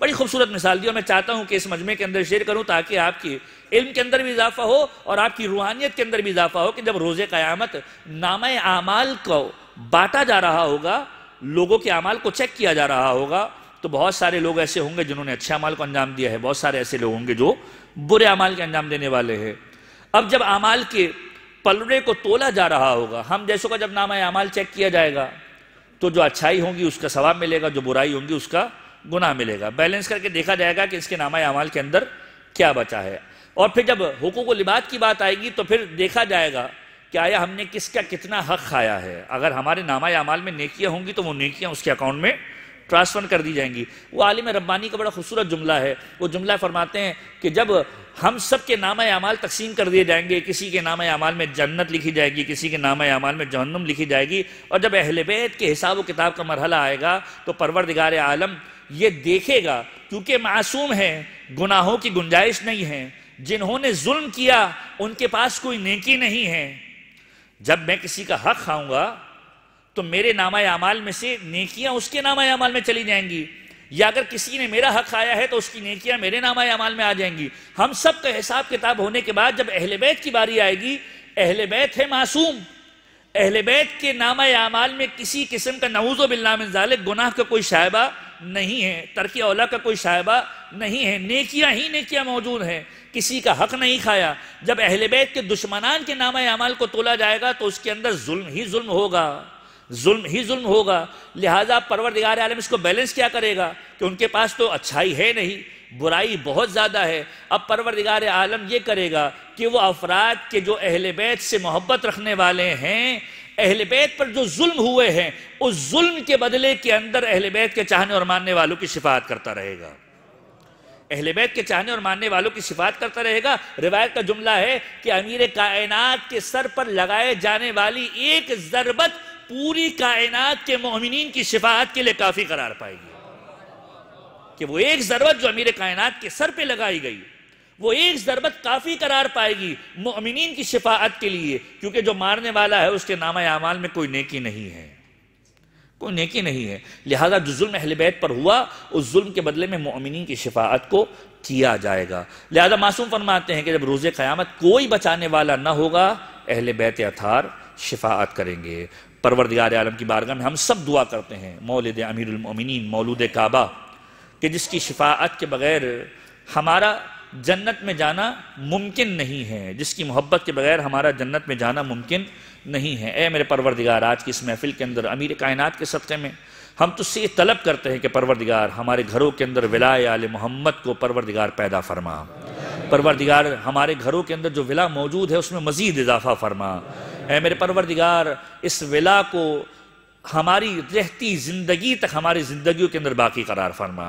बड़ी खूबसूरत मिसाल दी और मैं चाहता हूँ कि इस मजमे के अंदर शेयर करूँ ताकि आपकी इल्म के अंदर भी इजाफा हो और आपकी रूहानियत के अंदर भी इजाफा हो कि जब रोज़े क़यामत नाम आमाल को बांटा जा रहा होगा लोगों के अमाल को चेक किया जा रहा होगा तो बहुत सारे लोग ऐसे होंगे जिन्होंने अच्छे अमाल को अंजाम दिया है बहुत सारे ऐसे लोग होंगे जो बुरे अमाल के अंजाम देने वाले हैं अब जब अमाल के पलड़े को तोला जा रहा होगा हम जैसों का जब नामा अमाल चेक किया जाएगा तो जो अच्छाई होगी उसका सवाब मिलेगा जो बुराई होगी उसका गुनाह मिलेगा बैलेंस करके देखा जाएगा कि इसके नामा अमाल के अंदर क्या बचा है और फिर जब हुकूक लिबात की बात आएगी तो फिर देखा जाएगा कि आया हमने किसका कितना हक खाया है अगर हमारे नामा अमाल में नेकियाँ होंगी तो वो नेकियाँ उसके अकाउंट में ट्रांसफर कर दी जाएंगी वो आलिम रब्बानी का बड़ा खूबसूरत जुमला है वो जुमला फरमाते हैं कि जब हम सब के नाम अमाल तकसीम कर दिए जाएंगे किसी के नाम अमाल में जन्नत लिखी जाएगी किसी के नाम अमाल में जहन्नम लिखी जाएगी और जब अहल बैत के हिसाब व किताब का मरहला आएगा तो परवरदिगार आलम ये देखेगा क्योंकि मासूम है गुनाहों की गुंजाइश नहीं है जिन्होंने जुल्म किया उनके पास कोई नेकी नहीं है जब मैं किसी का हक खाऊंगा तो मेरे नामा अमाल में से नेकियां उसके नामा अमाल में चली जाएंगी या अगर किसी ने मेरा हक खाया है तो उसकी नेकियां मेरे नामा अमाल में आ जाएंगी हम सब का हिसाब किताब होने के बाद जब अहल बैत की बारी आएगी अहल बैत है मासूम अहल बैत के नामा अमाल में किसी किस्म का नवूज़ो बिल्लाजाल गुनाह का कोई शायबा नहीं है तर्क औला का कोई शायबा नहीं है नेकियां ही नेकियां मौजूद हैं किसी का हक नहीं खाया जब अहल बैत के दुश्मनान के नामा अमाल को तोला जाएगा तो उसके अंदर जुल्म ही जुल्म होगा जुल्म ही जुल्म होगा लिहाजा परवरदिगार आलम इसको बैलेंस क्या करेगा कि उनके पास तो अच्छाई है नहीं बुराई बहुत ज़्यादा है अब परवरदिगार आलम ये करेगा कि वो अफराद के जो अहल बैत से मोहब्बत रखने वाले हैं अहल बैत पर जो जुल्म हुए हैं उस जुल्म के बदले के अंदर अहल बैत के चाहने और मानने वालों की शिफात करता रहेगा अहल बैत के चाहने और मानने वालों की शिफात करता रहेगा रिवायत का जुमला है कि अमीर कायनात के सर पर लगाए जाने वाली एक ज़रबत पूरी कायनात के मोमिन की शिफात के लिए काफ़ी करार पाएगी कि वो एक ज़रूरत जो अमीर कायनात के सर पे लगाई गई वो एक ज़रूरत काफ़ी करार पाएगी मोमिन की शिफात के लिए क्योंकि जो मारने वाला है उसके नामा अमाल में कोई नेकी नहीं है कोई नेकी नहीं है लिहाजा जो जुल्म अहलबैत पर हुआ उस जुल्म के बदले में मोमिन की शिफात को किया जाएगा लिहाजा मासूम फरमाते हैं कि जब रोजे क़्यामत कोई बचाने वाला ना होगा अहल बैत अथार शिफात करेंगे परवरदार आलम की बारगाह में हम सब दुआ करते हैं मौलद अमीरमिन मौलूद काबा कि जिसकी शिफात के बगैर हमारा जन्नत में जाना मुमकिन नहीं है जिसकी मोहब्बत के बगैर हमारा जन्नत में जाना मुमकिन नहीं है ए मेरे परवरदिगार आज की इस महफिल के अंदर अमीर कायनात के सदक़े में हम तुझसे ये तलब करते हैं कि परवरदिगार हमारे घरों के अंदर विलाय आल मोहम्मद को परवरदिगार पैदा फरमा परवरदिगार हमारे घरों के अंदर जो विला मौजूद है उसमें मज़ीद इजाफा फरमा है मेरे परवरदिगार इस विला को हमारी रहती ज़िंदगी तक हमारी ज़िंदगी के अंदर बाकी करार फरमा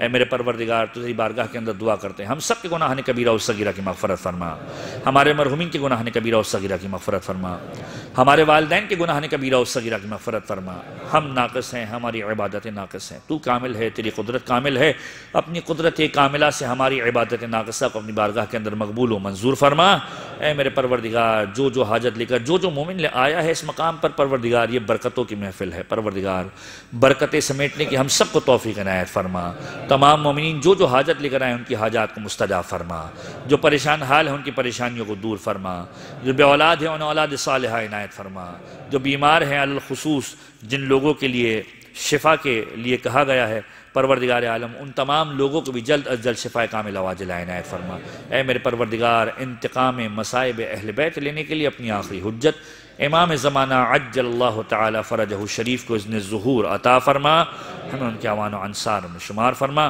ए मेरे परवरदिगार तुझे बारगाह के अंदर दुआ करते हैं हम सब के गुनाह ने कबीरा सगीरा की मफफरत फरमा हमारे मरहूमिन के गुनाह ने कबीरा सगीरा की मफ़रत फरमा हमारे वालदे के गुनाह ने कबीरा सगीरा की मफफरत फरमा हम नाकस हैं हमारी इबादत नाकस हैं तू कामिल है तेरी कुदरत कामिल है अपनी कुदरत कामिला से हमारी इबादत नाकसा को अपनी बारगाह के अंदर मकबूल व मंजूर फरमा ए मेरे परवरदिगार जो जो हाजत लेकर जो जो मोमिन ले आया है इस मकाम पर परवरदिगार ये बरकतों की महफिल है परवरदिगार बरकतें समेटने की हम सबको तोफ़ी इनायत फरमा तमाम ममिन जो जो हाजत लेकर आए उनकी हाजत को मुस्तदा फरमा जो परेशान हाल है उनकी परेशानियों को दूर फरमा जो बे औलाद हैं उन्हें औलाद साल इनायत फरमा जो बीमार हैं अलखसूस जिन लोगों के लिए शिफा के लिए कहा गया है परवरदिगार आलम उन तमाम लोगों को भी जल्द अज जल्द शिफा काम लवाजला फरमा ए मेरे परवरदिगार इंतकाम मसाइब अहल बैत लेने के लिए अपनी आखिरी हजत इमाम ज़माना अज्जल्लाह ताली फ़रजह शरीफ को इसने ज़हूर अता फ़रमा हमें उनके अवान अनसार में शुमार फ़रमा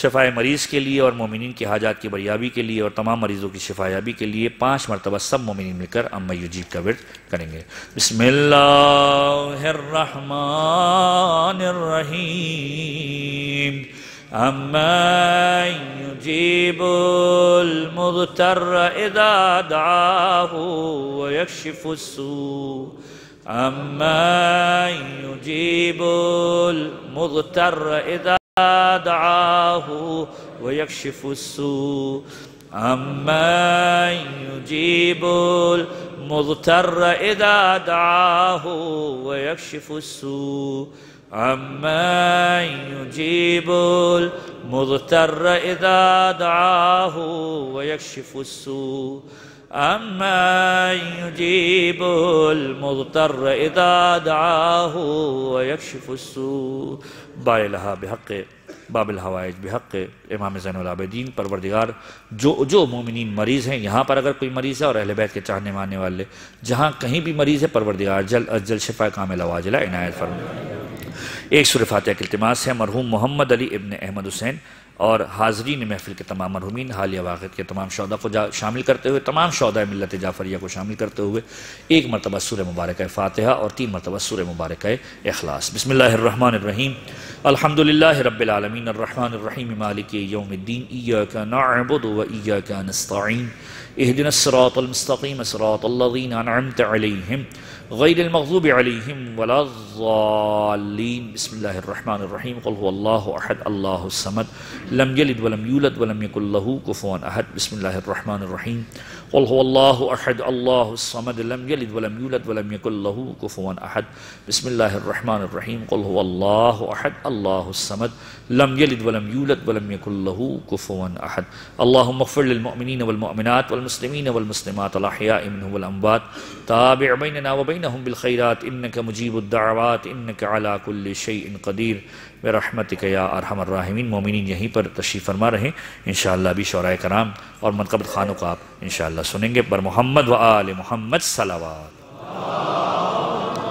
शफा मरीज़ के लिए और मोमिन की हाजात की बरियाबी के लिए और तमाम मरीज़ों की याबी के लिए पाँच मरतबा सब मोमिन मिलकर अम्मा जी का वर्द करेंगे बसमिल्लाम عمن يجيب المضطر إذا دعاه ويكشف السوء عمن يجيب المضطر إذا دعاه ويكشف السوء عمن يجيب المضطر إذا دعاه ويكشف السوء عما يجيب المضطر إذا دعاه ويكشف السوء أما يجيب المضطر إذا دعاه ويكشف السوء बारहा बहक़ बाबिल हवाइज बहक़ इमाम ज़ैनदीन परवरदिगार जो जो मोमिन मरीज़ हैं यहाँ पर अगर कोई मरीज़ है और अहल बैत के चाहने मानने वाले जहाँ कहीं भी मरीज़ है परवरदिगार जल अजल शफा कामिल वाजिला इनायत फरमा एक सुर फातह के अल्तमास है मरहूम मोहम्मद अली इबन अहमद हुसैन और हाजरीन महफिल के तमाम मरहूमिन हालिया वाक़ के तमाम शौदा को शामिल करते हुए तमाम शौदा मिलत जाफरिया को शामिल करते हुए एक मरतबा सुर मुबारक फ़ातहा और तीन मरतबा सुर मुबारक अखलास बसमीम अलहमदिल्ल अलहमदिल्ला रबालमीन रहीम मालिक योमद्दीन का नस्तीन एह दिन सरातमस्तकीम अनमत गैरमखूब अलहम वलाम बसमीम अहद अल्लासमद लम यलद वलम यूलद वलम यकुल्लू कुफ़ोन अहद बसमीम قل هو الله أحد الله الصمد لم يلد ولم يولد ولم يكن له كفوا أحد بسم الله الرحمن الرحيم قل هو الله أحد الله الصمد لم يلد ولم يولد ولم يكن له كفوا أحد اللهم اغفر للمؤمنين والمؤمنات والمسلمين والمسلمات الأحياء منهم والأموات تابع بيننا وبينهم بالخيرات إنك مجيب الدعوات إنك على كل شيء قدير बरहमत अरहमर अरहमर्राहमीन मोमिन यहीं पर तशीफ़ फरमा रहे इन भी शौरा कराम और मनकबत खानों का आप इन सुनेंगे बर मोहम्मद व आल मोहम्मद सलावा